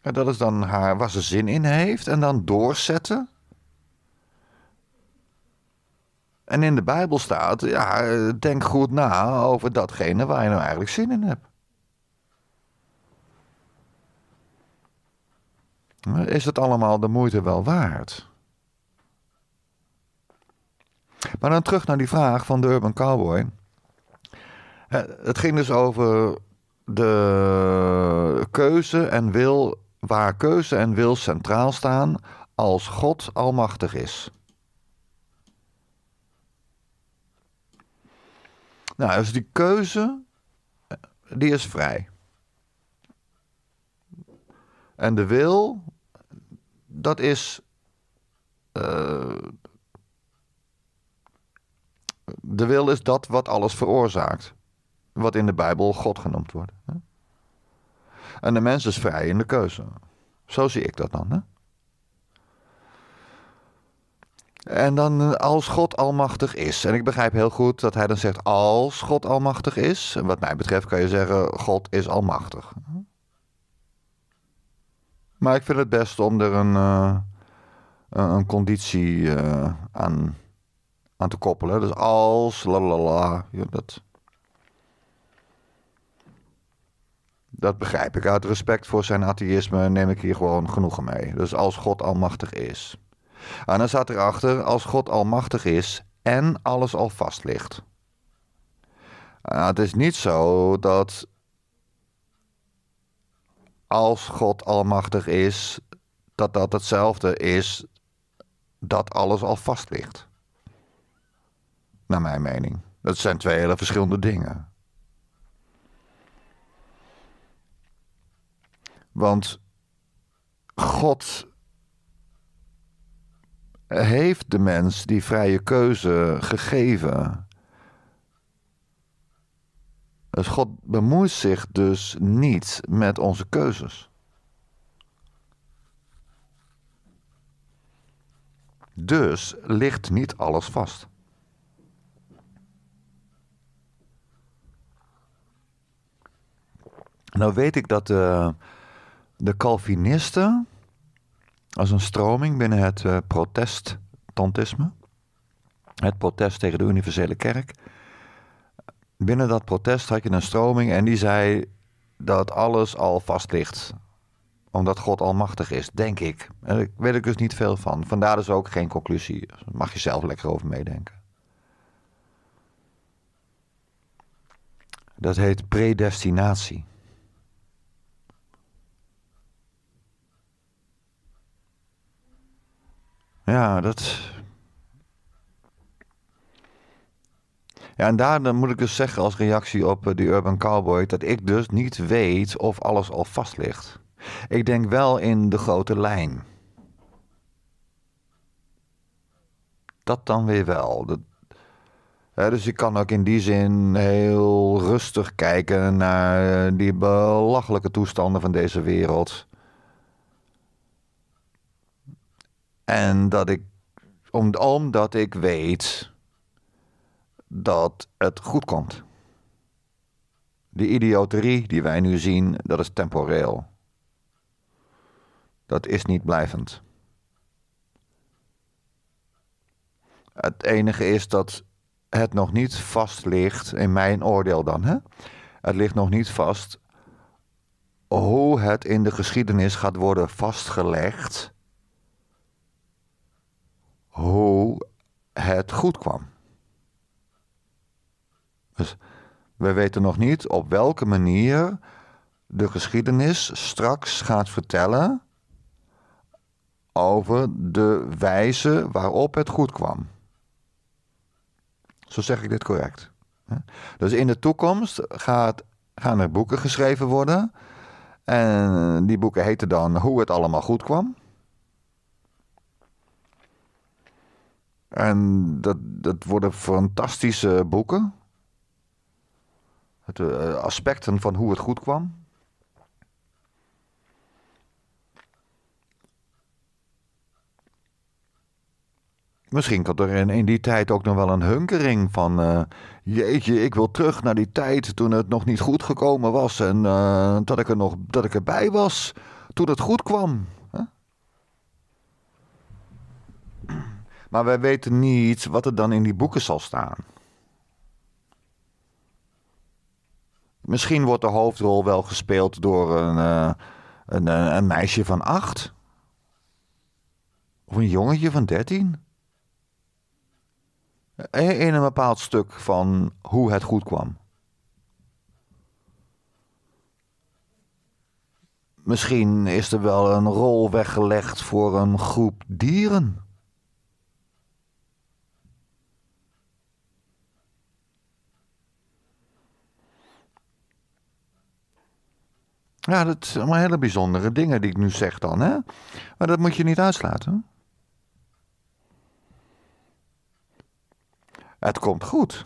En dat is dan haar, waar ze zin in heeft. En dan doorzetten. En in de Bijbel staat, ja, denk goed na over datgene waar je nou eigenlijk zin in hebt. Is het allemaal de moeite wel waard? Maar dan terug naar die vraag van de Urban Cowboy. Eh, het ging dus over de keuze en wil, waar keuze en wil centraal staan als God almachtig is. Nou, dus die keuze, eh, die is vrij. En de wil, dat is. Eh, de wil is dat wat alles veroorzaakt wat in de Bijbel God genoemd wordt. Hè? En de mens is vrij in de keuze. Zo zie ik dat dan. Hè? En dan eh, als God almachtig is. En ik begrijp heel goed dat hij dan zegt als God almachtig is. En wat mij betreft kan je zeggen God is almachtig. Maar ik vind het best om er een, eh, een conditie eh, aan, aan te koppelen. Dus als, la la la. dat, dat begrijp ik. Uit respect voor zijn atheïsme neem ik hier gewoon genoegen mee. Dus als God almachtig is. En dan staat erachter, als God almachtig is en alles al vast ligt. Nou, het is niet zo dat als God almachtig is, dat dat hetzelfde is dat alles al vast ligt. Naar mijn mening. Dat zijn twee hele verschillende dingen. Want God heeft de mens die vrije keuze gegeven. Dus God bemoeit zich dus niet met onze keuzes. Dus ligt niet alles vast. Nou weet ik dat de. Eh, de Calvinisten als een stroming binnen het eh, protestantisme, het protest tegen de universele kerk. Binnen dat protest had je een stroming en die zei dat alles al vast ligt omdat God almachtig is, denk ik. En daar weet ik dus niet veel van. Vandaar dus ook geen conclusie. Daar mag je zelf lekker over meedenken. Dat heet predestinatie. Ja, dat. Ja, en daar dan moet ik dus zeggen als reactie op eh, die Urban Cowboy dat ik dus niet weet of alles al vast ligt. Ik denk wel in de grote lijn. Dat dan weer wel. Dat, dus ik kan ook in die zin heel rustig kijken naar eh, die belachelijke toestanden van deze wereld. En dat ik, omdat ik weet dat het goed komt. Die idioterie die wij nu zien, dat is temporeel. Dat is niet blijvend. Het enige is dat het nog niet vast ligt, in mijn oordeel dan, hè? het ligt nog niet vast hoe het in de geschiedenis gaat worden vastgelegd hoe het goed kwam. Dus we weten nog niet op welke manier de geschiedenis straks gaat vertellen over de wijze waarop het goed kwam. Zo zeg ik dit correct. Dus in de toekomst gaat, gaan er boeken geschreven worden. En die boeken heten dan Hoe het allemaal goed kwam. En dat, dat worden fantastische boeken. Het, eh, aspecten van hoe het goed kwam. Misschien kan er in, die tijd ook nog wel een hunkering van... Eh, jeetje, ik wil terug naar die tijd toen het nog niet goed gekomen was... en eh, dat, ik er nog, dat ik erbij was toen het goed kwam. Maar wij weten niet wat er dan in die boeken zal staan. Misschien wordt de hoofdrol wel gespeeld door een, eh, een, een, meisje van acht. Of een jongetje van dertien. E-, in een bepaald stuk van hoe het goed kwam. Misschien is er wel een rol weggelegd voor een groep dieren. Ja, dat zijn allemaal hele bijzondere dingen die ik nu zeg dan, hè? Maar dat moet je niet uitsluiten. Het komt goed.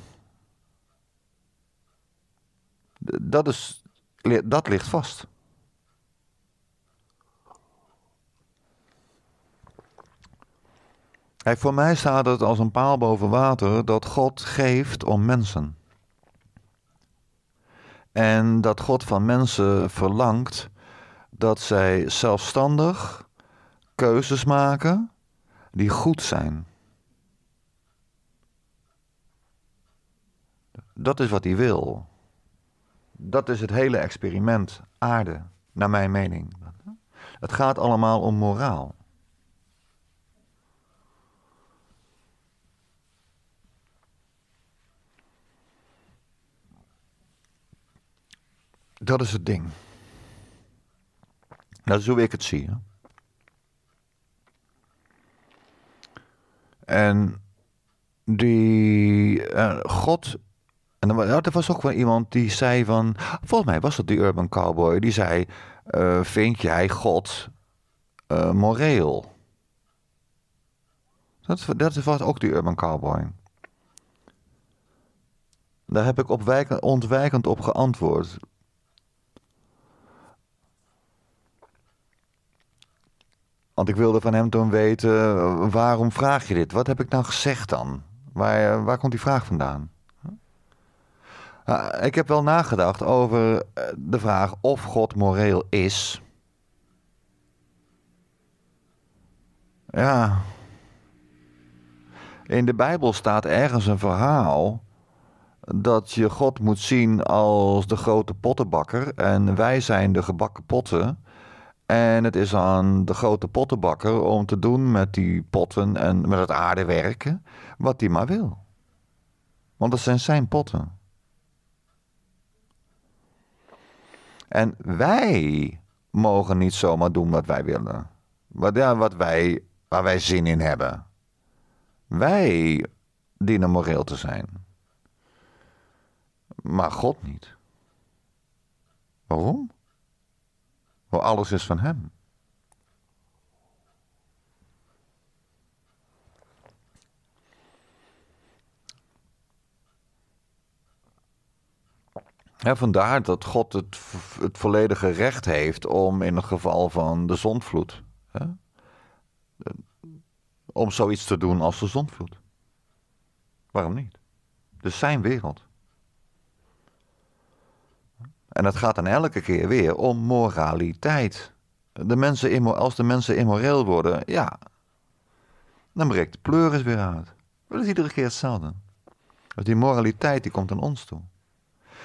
Dat, is, dat ligt vast. Hij voor mij staat het als een paal boven water dat God geeft om mensen. En dat God van mensen verlangt dat zij zelfstandig keuzes maken die goed zijn. Dat is wat hij wil. Dat is het hele experiment aarde, naar mijn mening. Het gaat allemaal om moraal. Dat is het ding. Dat is hoe ik het zie. En die eh, God. En nou, er was ook wel iemand die zei van. Volgens mij was dat die Urban Cowboy. Die zei: eh, Vind jij God uh, moreel? Dat, dat was ook die Urban Cowboy. Daar heb ik op ontwijkend op geantwoord. Want ik wilde van hem toen weten, waarom vraag je dit? Wat heb ik nou gezegd dan? Waar, eh, waar komt die vraag vandaan? Ah, ik heb wel nagedacht over eh, de vraag of God moreel is. Ja. In de Bijbel staat ergens een verhaal dat je God moet zien als de grote pottenbakker en wij zijn de gebakken potten. En het is aan de grote pottenbakker om te doen met die potten en met het aardewerken wat hij maar wil. Want dat zijn zijn potten. En wij mogen niet zomaar doen wat wij willen. Wat, wat wij, waar wij zin in hebben. Wij dienen moreel te zijn. Maar God niet. Waarom? alles is van Hem. Ja, vandaar dat God het, het volledige recht heeft om in het geval van de zondvloed. Hè, om zoiets te doen als de zondvloed. Waarom niet? Dus zijn wereld. En dat gaat dan elke keer weer om moraliteit. De mensen als de mensen immoreel worden, ja, dan breekt de pleuris weer uit. Dat is iedere keer hetzelfde. Dus die moraliteit die komt aan ons toe.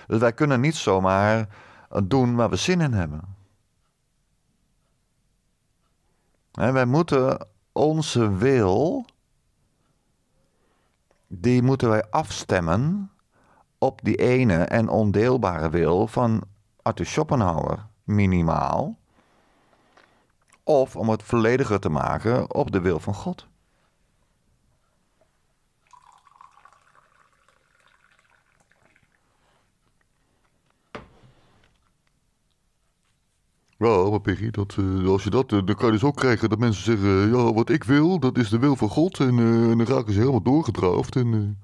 Dus wij kunnen niet zomaar eh, doen waar we zin in hebben. En wij moeten onze wil, die moeten wij afstemmen op die ene en ondeelbare wil van Arthur Schopenhauer, minimaal. Of om het vollediger te maken op de wil van God. Ja, maar Peggy, dat, eh, als je dat, eh, dan kan je dus ook krijgen dat mensen zeggen... Eh, ja, wat ik wil, dat is de wil van God. En, uh, en dan raken ze helemaal doorgedraafd en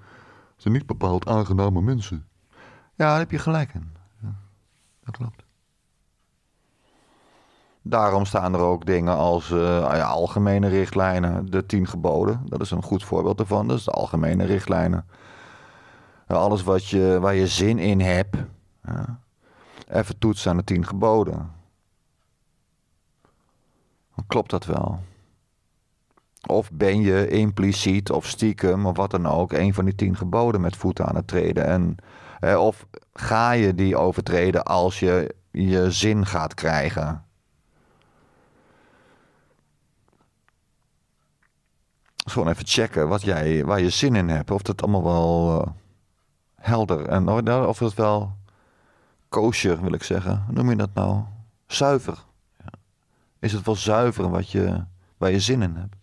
zijn niet bepaald aangename mensen. Ja, daar heb je gelijk in. dat klopt. Daarom staan er ook dingen als eh, nou ja, algemene richtlijnen, de tien geboden. Dat is een goed voorbeeld ervan. Dat is de algemene richtlijnen. Nou, alles wat je, waar je zin in hebt. Even toetsen aan de tien geboden. Dan klopt dat wel. Of ben je impliciet of stiekem of wat dan ook een van die tien geboden met voeten aan het treden? En, of ga je die overtreden als je je zin gaat krijgen? Dus gewoon even checken wat jij, waar je zin in hebt. Of dat allemaal wel eh, helder en of dat wel kosher wil ik zeggen. Hoe noem je dat nou? Zuiver. Is het wel zuiver wat je, waar je zin in hebt?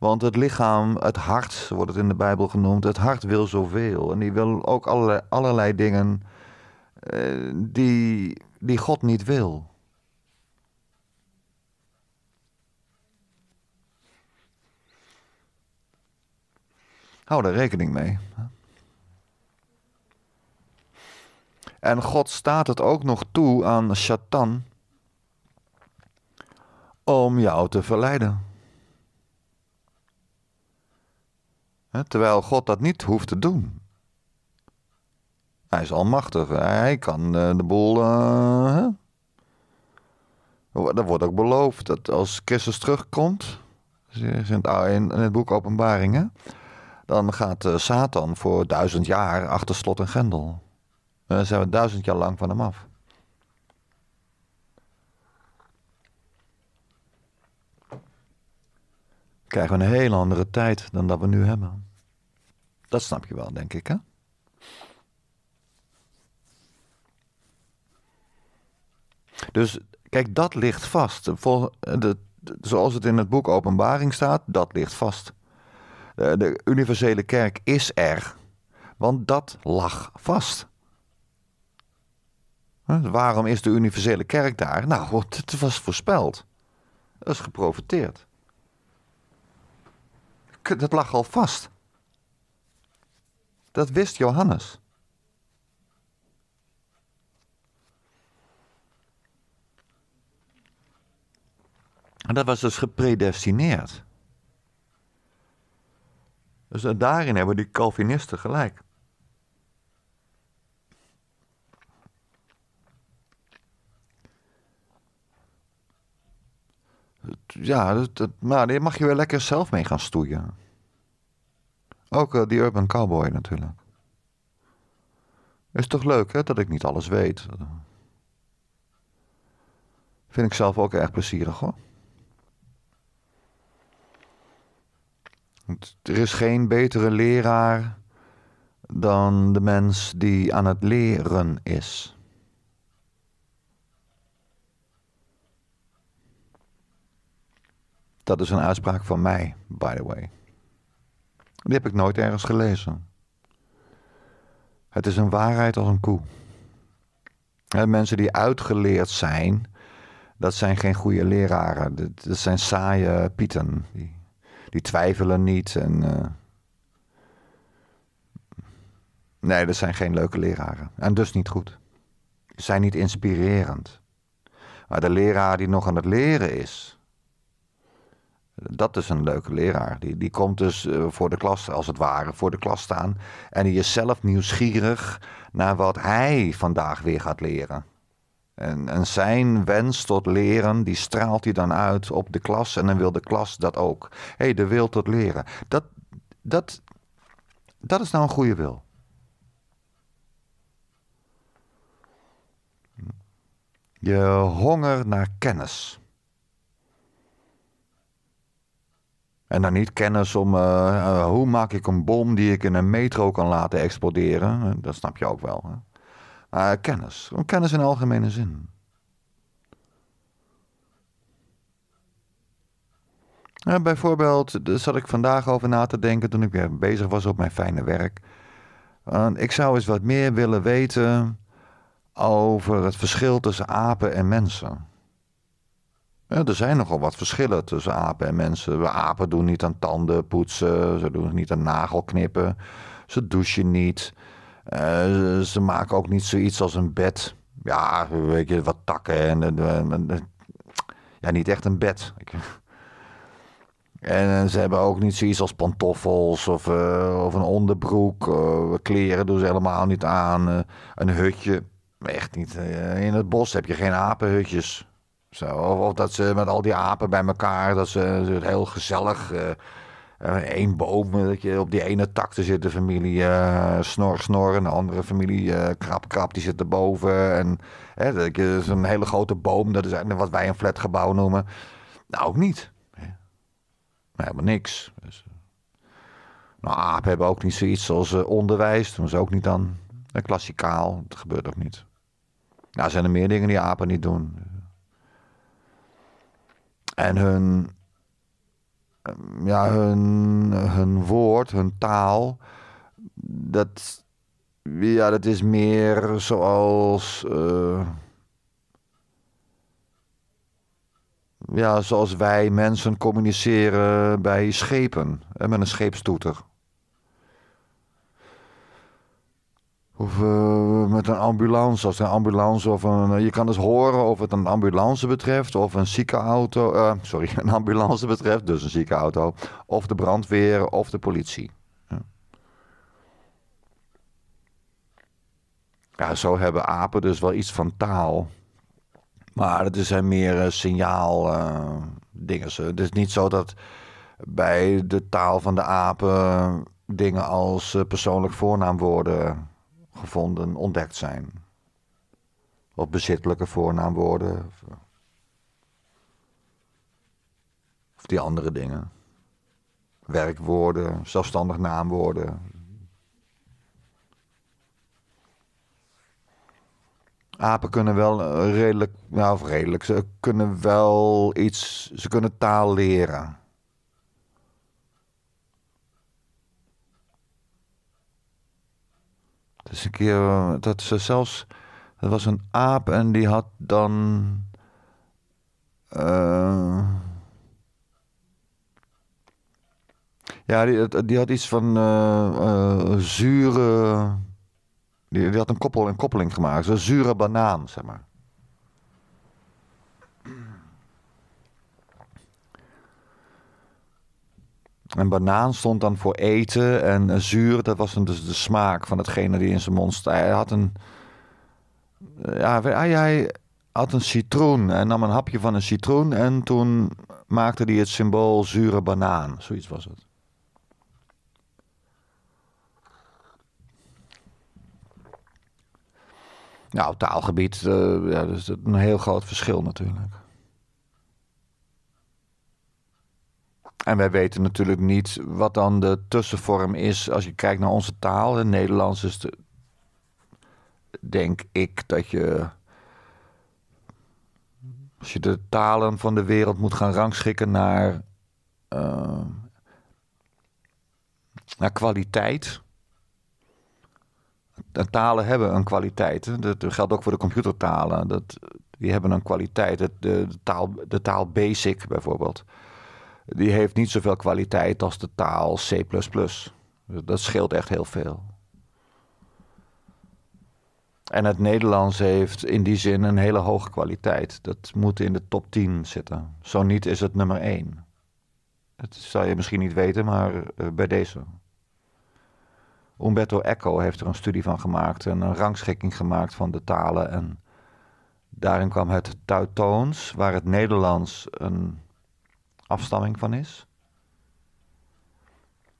Want het lichaam, het hart wordt het in de Bijbel genoemd, het hart wil zoveel. En die wil ook allerlei, dingen eh, die, die God niet wil. Hou daar rekening mee. En God staat het ook nog toe aan Satan om jou te verleiden. Terwijl God dat niet hoeft te doen. Hij is almachtig. Hij kan eh, de boel. Uh, eh, dat wordt ook beloofd dat als Christus terugkomt. In het boek Openbaringen. Dan gaat eh, Satan voor duizend jaar achter slot en grendel. Dan zijn we duizend jaar lang van hem af. krijgen we een heel andere tijd dan dat we nu hebben. Dat snap je wel, denk ik, hè? Dus kijk, dat ligt vast. Vol, eh, de, zoals het in het boek Openbaring staat, dat ligt vast. De, eh, de universele kerk is er, want dat lag vast. Waarom is de universele kerk daar? Nou, het was voorspeld. Dat is geprofiteerd dat lag al vast. Dat wist Johannes. En dat was dus gepredestineerd. Dus daarin hebben die Calvinisten gelijk. Ja, dat, maar daar mag je weer lekker zelf mee gaan stoeien. Ook eh, die Urban Cowboy natuurlijk. Is toch leuk, hè, dat ik niet alles weet. Vind ik zelf ook erg plezierig, hoor. Er is geen betere leraar dan de mens die aan het leren is. Dat is een uitspraak van mij, by the way. Die heb ik nooit ergens gelezen. Het is een waarheid als een koe. mensen die uitgeleerd zijn, dat zijn geen goede leraren. Dat, zijn saaie pieten. Die, die twijfelen niet. En, eh, Nee, dat zijn geen leuke leraren. En dus niet goed. Ze zijn niet inspirerend. Maar de leraar die nog aan het leren is, dat is een leuke leraar. Die, die komt dus eh, voor de klas, als het ware, voor de klas staan. En die is zelf nieuwsgierig naar wat hij vandaag weer gaat leren. En, en zijn wens tot leren, die straalt hij dan uit op de klas. En dan wil de klas dat ook. Hé, hey, de wil tot leren. Dat, dat, dat is nou een goede wil. Je honger naar kennis. En dan niet kennis om eh, eh, hoe maak ik een bom die ik in een metro kan laten exploderen. Eh, dat snap je ook wel. Hè? Maar kennis. Kennis in algemene zin. bijvoorbeeld, daar zat ik vandaag over na te denken toen ik weer bezig was op mijn fijne werk. ik zou eens wat meer willen weten over het verschil tussen apen en mensen er zijn nogal wat verschillen tussen apen en mensen. We apen doen niet aan tanden poetsen, ze doen niet aan nagelknippen, ze douchen niet. Eh, ze maken ook niet zoiets als een bed. Ja, weet je, wat takken en... ja, niet echt een bed. En ze hebben ook niet zoiets als pantoffels of, eh, of een onderbroek. Eh, we kleren doen ze helemaal niet aan. een hutje. Echt niet. in het bos heb je geen apenhutjes. Zo, of, dat ze met al die apen bij elkaar, dat ze heel gezellig... Eén eh, eh, boom, eh, dat je op die ene tak te zitten, familie snor, snor. En de andere familie krap, krap, die zit erboven. En dat is een hele grote boom, dat is eigenlijk wat wij een flatgebouw noemen. Nou, ook niet. Helemaal niks. Dus, nou, apen hebben ook niet zoiets als onderwijs, doen ze ook niet dan Klassikaal, dat gebeurt ook niet. Nou, zijn er meer dingen die apen niet doen. En hun, ja, hun, hun woord, hun taal, dat, ja, dat is meer zoals. Eh, ja, zoals wij mensen communiceren bij schepen, met een scheepstoeter. Of eh, met een ambulance, of een ambulance eh, of een, je kan dus horen of het een ambulance betreft of een ziekenauto, uh, sorry, een ambulance betreft, dus een ziekenauto, of de brandweer of de politie. Ja. zo hebben apen dus wel iets van taal. Maar het zijn meer signaaldingen Het is niet zo dat bij de taal van de apen dingen als persoonlijk voornaamwoorden gevonden, ontdekt zijn. Of bezittelijke voornaamwoorden. Eh, of die andere dingen. Werkwoorden, zelfstandig naamwoorden. Apen kunnen wel eh, redelijk, nou of redelijk, ze kunnen wel iets, ze kunnen taal leren. Dus een eh, keer dat ze zelfs. Dat was een aap en die had dan. Eh, ja, die, die, had iets van eh, zure. Die, had een, koppel, een koppeling gemaakt. Zo'n zure banaan, zeg maar. En banaan stond dan voor eten. En zuur, dat was dan dus de smaak van hetgene die in zijn mond stond. Hij had een. Eh, ja, hij, had een citroen. Hij nam een hapje van een citroen. En toen maakte hij het symbool zure banaan. Zoiets was het. Nou, taalgebied, uh, ja, dus een heel groot verschil natuurlijk. En wij weten natuurlijk niet wat dan de tussenvorm is. Als je kijkt naar onze taal, in Nederlands is de, denk ik dat je. Als je de talen van de wereld moet gaan rangschikken naar. Ehm, naar kwaliteit. talen hebben een kwaliteit. Dat geldt ook voor de computertalen. Dat, die hebben een kwaliteit. de taal, de taal basic bijvoorbeeld die heeft niet zoveel kwaliteit als de taal C++. Dat scheelt echt heel veel. En het Nederlands heeft in die zin een hele hoge kwaliteit. Dat moet in de top 10 zitten. Zo niet is het nummer 1. Dat zal je misschien niet weten, maar eh, bij deze. Umberto Eco heeft er een studie van gemaakt en een rangschikking gemaakt van de talen. En daarin kwam het Teutoons, waar het Nederlands een afstamming van is.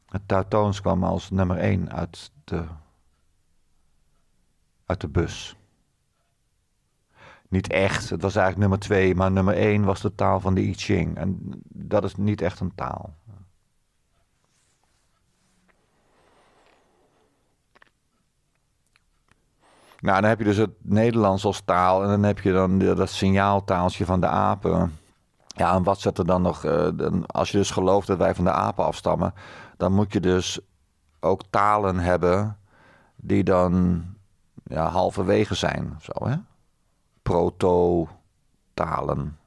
Het Tautoons kwam als nummer 1 uit de, uit de bus. Niet echt, het was eigenlijk nummer 2, maar nummer 1 was de taal van de I Ching. En dat is niet echt een taal. Nou, dan heb je dus het Nederlands als taal en dan heb je dan dat signaaltaaltje van de apen. Ja, en wat zit er dan nog? Uh, als je dus gelooft dat wij van de apen afstammen, dan moet je dus ook talen hebben die dan ja, halverwege zijn. zo, hè? Proto-talen.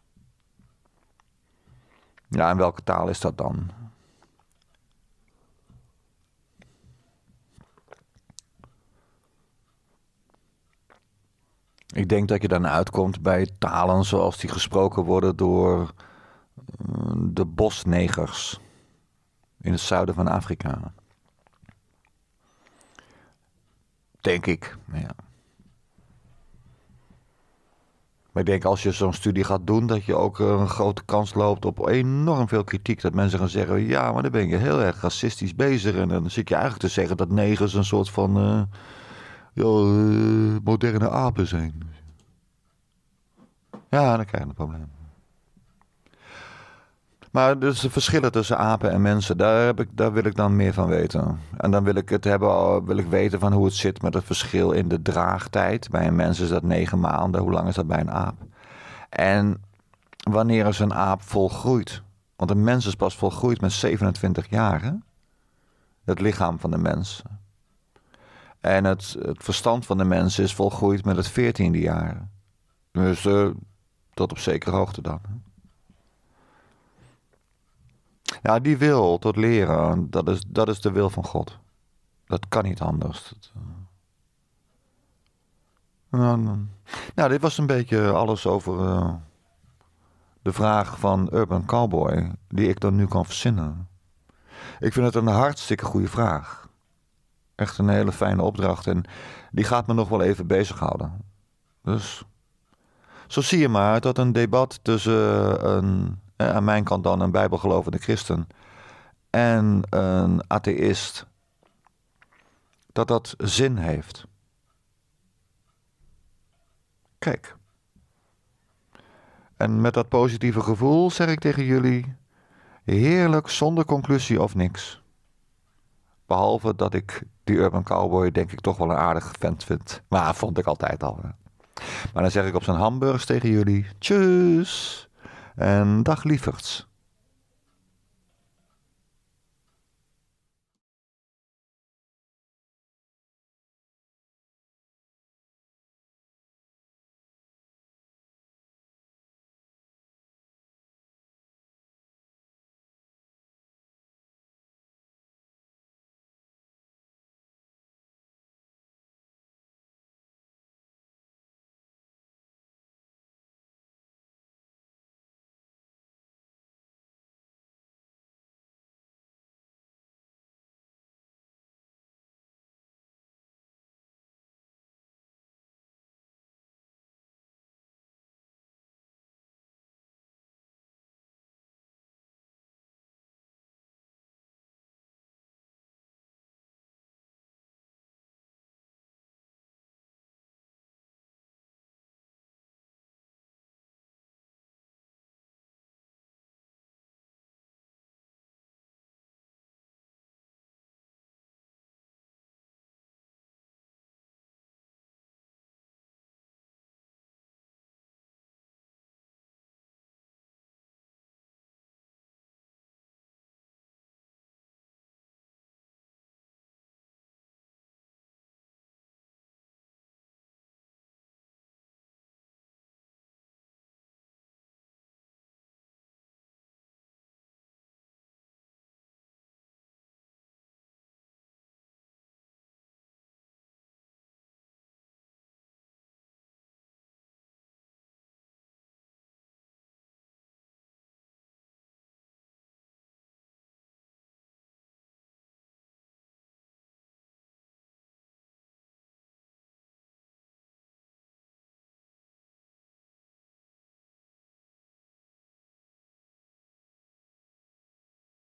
Ja, en welke taal is dat dan? Ik denk dat je dan uitkomt bij talen zoals die gesproken worden door eh, de bosnegers in het zuiden van Afrika. Denk ik, ja. Maar ik denk als je zo'n studie gaat doen, dat je ook een grote kans loopt op enorm veel kritiek. Dat mensen gaan zeggen: ja, maar dan ben je heel erg racistisch bezig. En dan zit je eigenlijk te zeggen dat negers een soort van. Eh, ja, eh, moderne apen zijn. Ja, dan krijg je een probleem. Maar dus de verschillen tussen apen en mensen, daar, heb ik, daar wil ik dan meer van weten. En dan wil ik het hebben, wil ik weten van hoe het zit met het verschil in de draagtijd. Bij een mens is dat negen maanden, hoe lang is dat bij een aap? En wanneer is een aap volgroeid? Want een mens is pas volgroeid met 27 jaar. Het lichaam van de mens. En het, het verstand van de mensen is volgroeid met het veertiende jaar. Dus uh, tot op zekere hoogte dan. Ja, nou, die wil tot leren, dat is, dat is de wil van God. Dat kan niet anders. Eh. Nou, nou. nou, dit was een beetje alles over eh, de vraag van Urban Cowboy, die ik dan nu kan verzinnen. Ik vind het een hartstikke goede vraag echt een hele fijne opdracht. En die gaat me nog wel even bezighouden. Dus zo zie je maar dat een debat tussen eh, een, eh, aan mijn kant dan een bijbelgelovende christen en een atheïst, dat dat zin heeft. Kijk. En met dat positieve gevoel zeg ik tegen jullie: heerlijk zonder conclusie of niks. Behalve dat ik die Urban Cowboy denk ik toch wel een aardig vent vind. Maar vond ik altijd al. Maar dan zeg ik op zijn hamburgers tegen jullie. Tjus. En dag lieverds.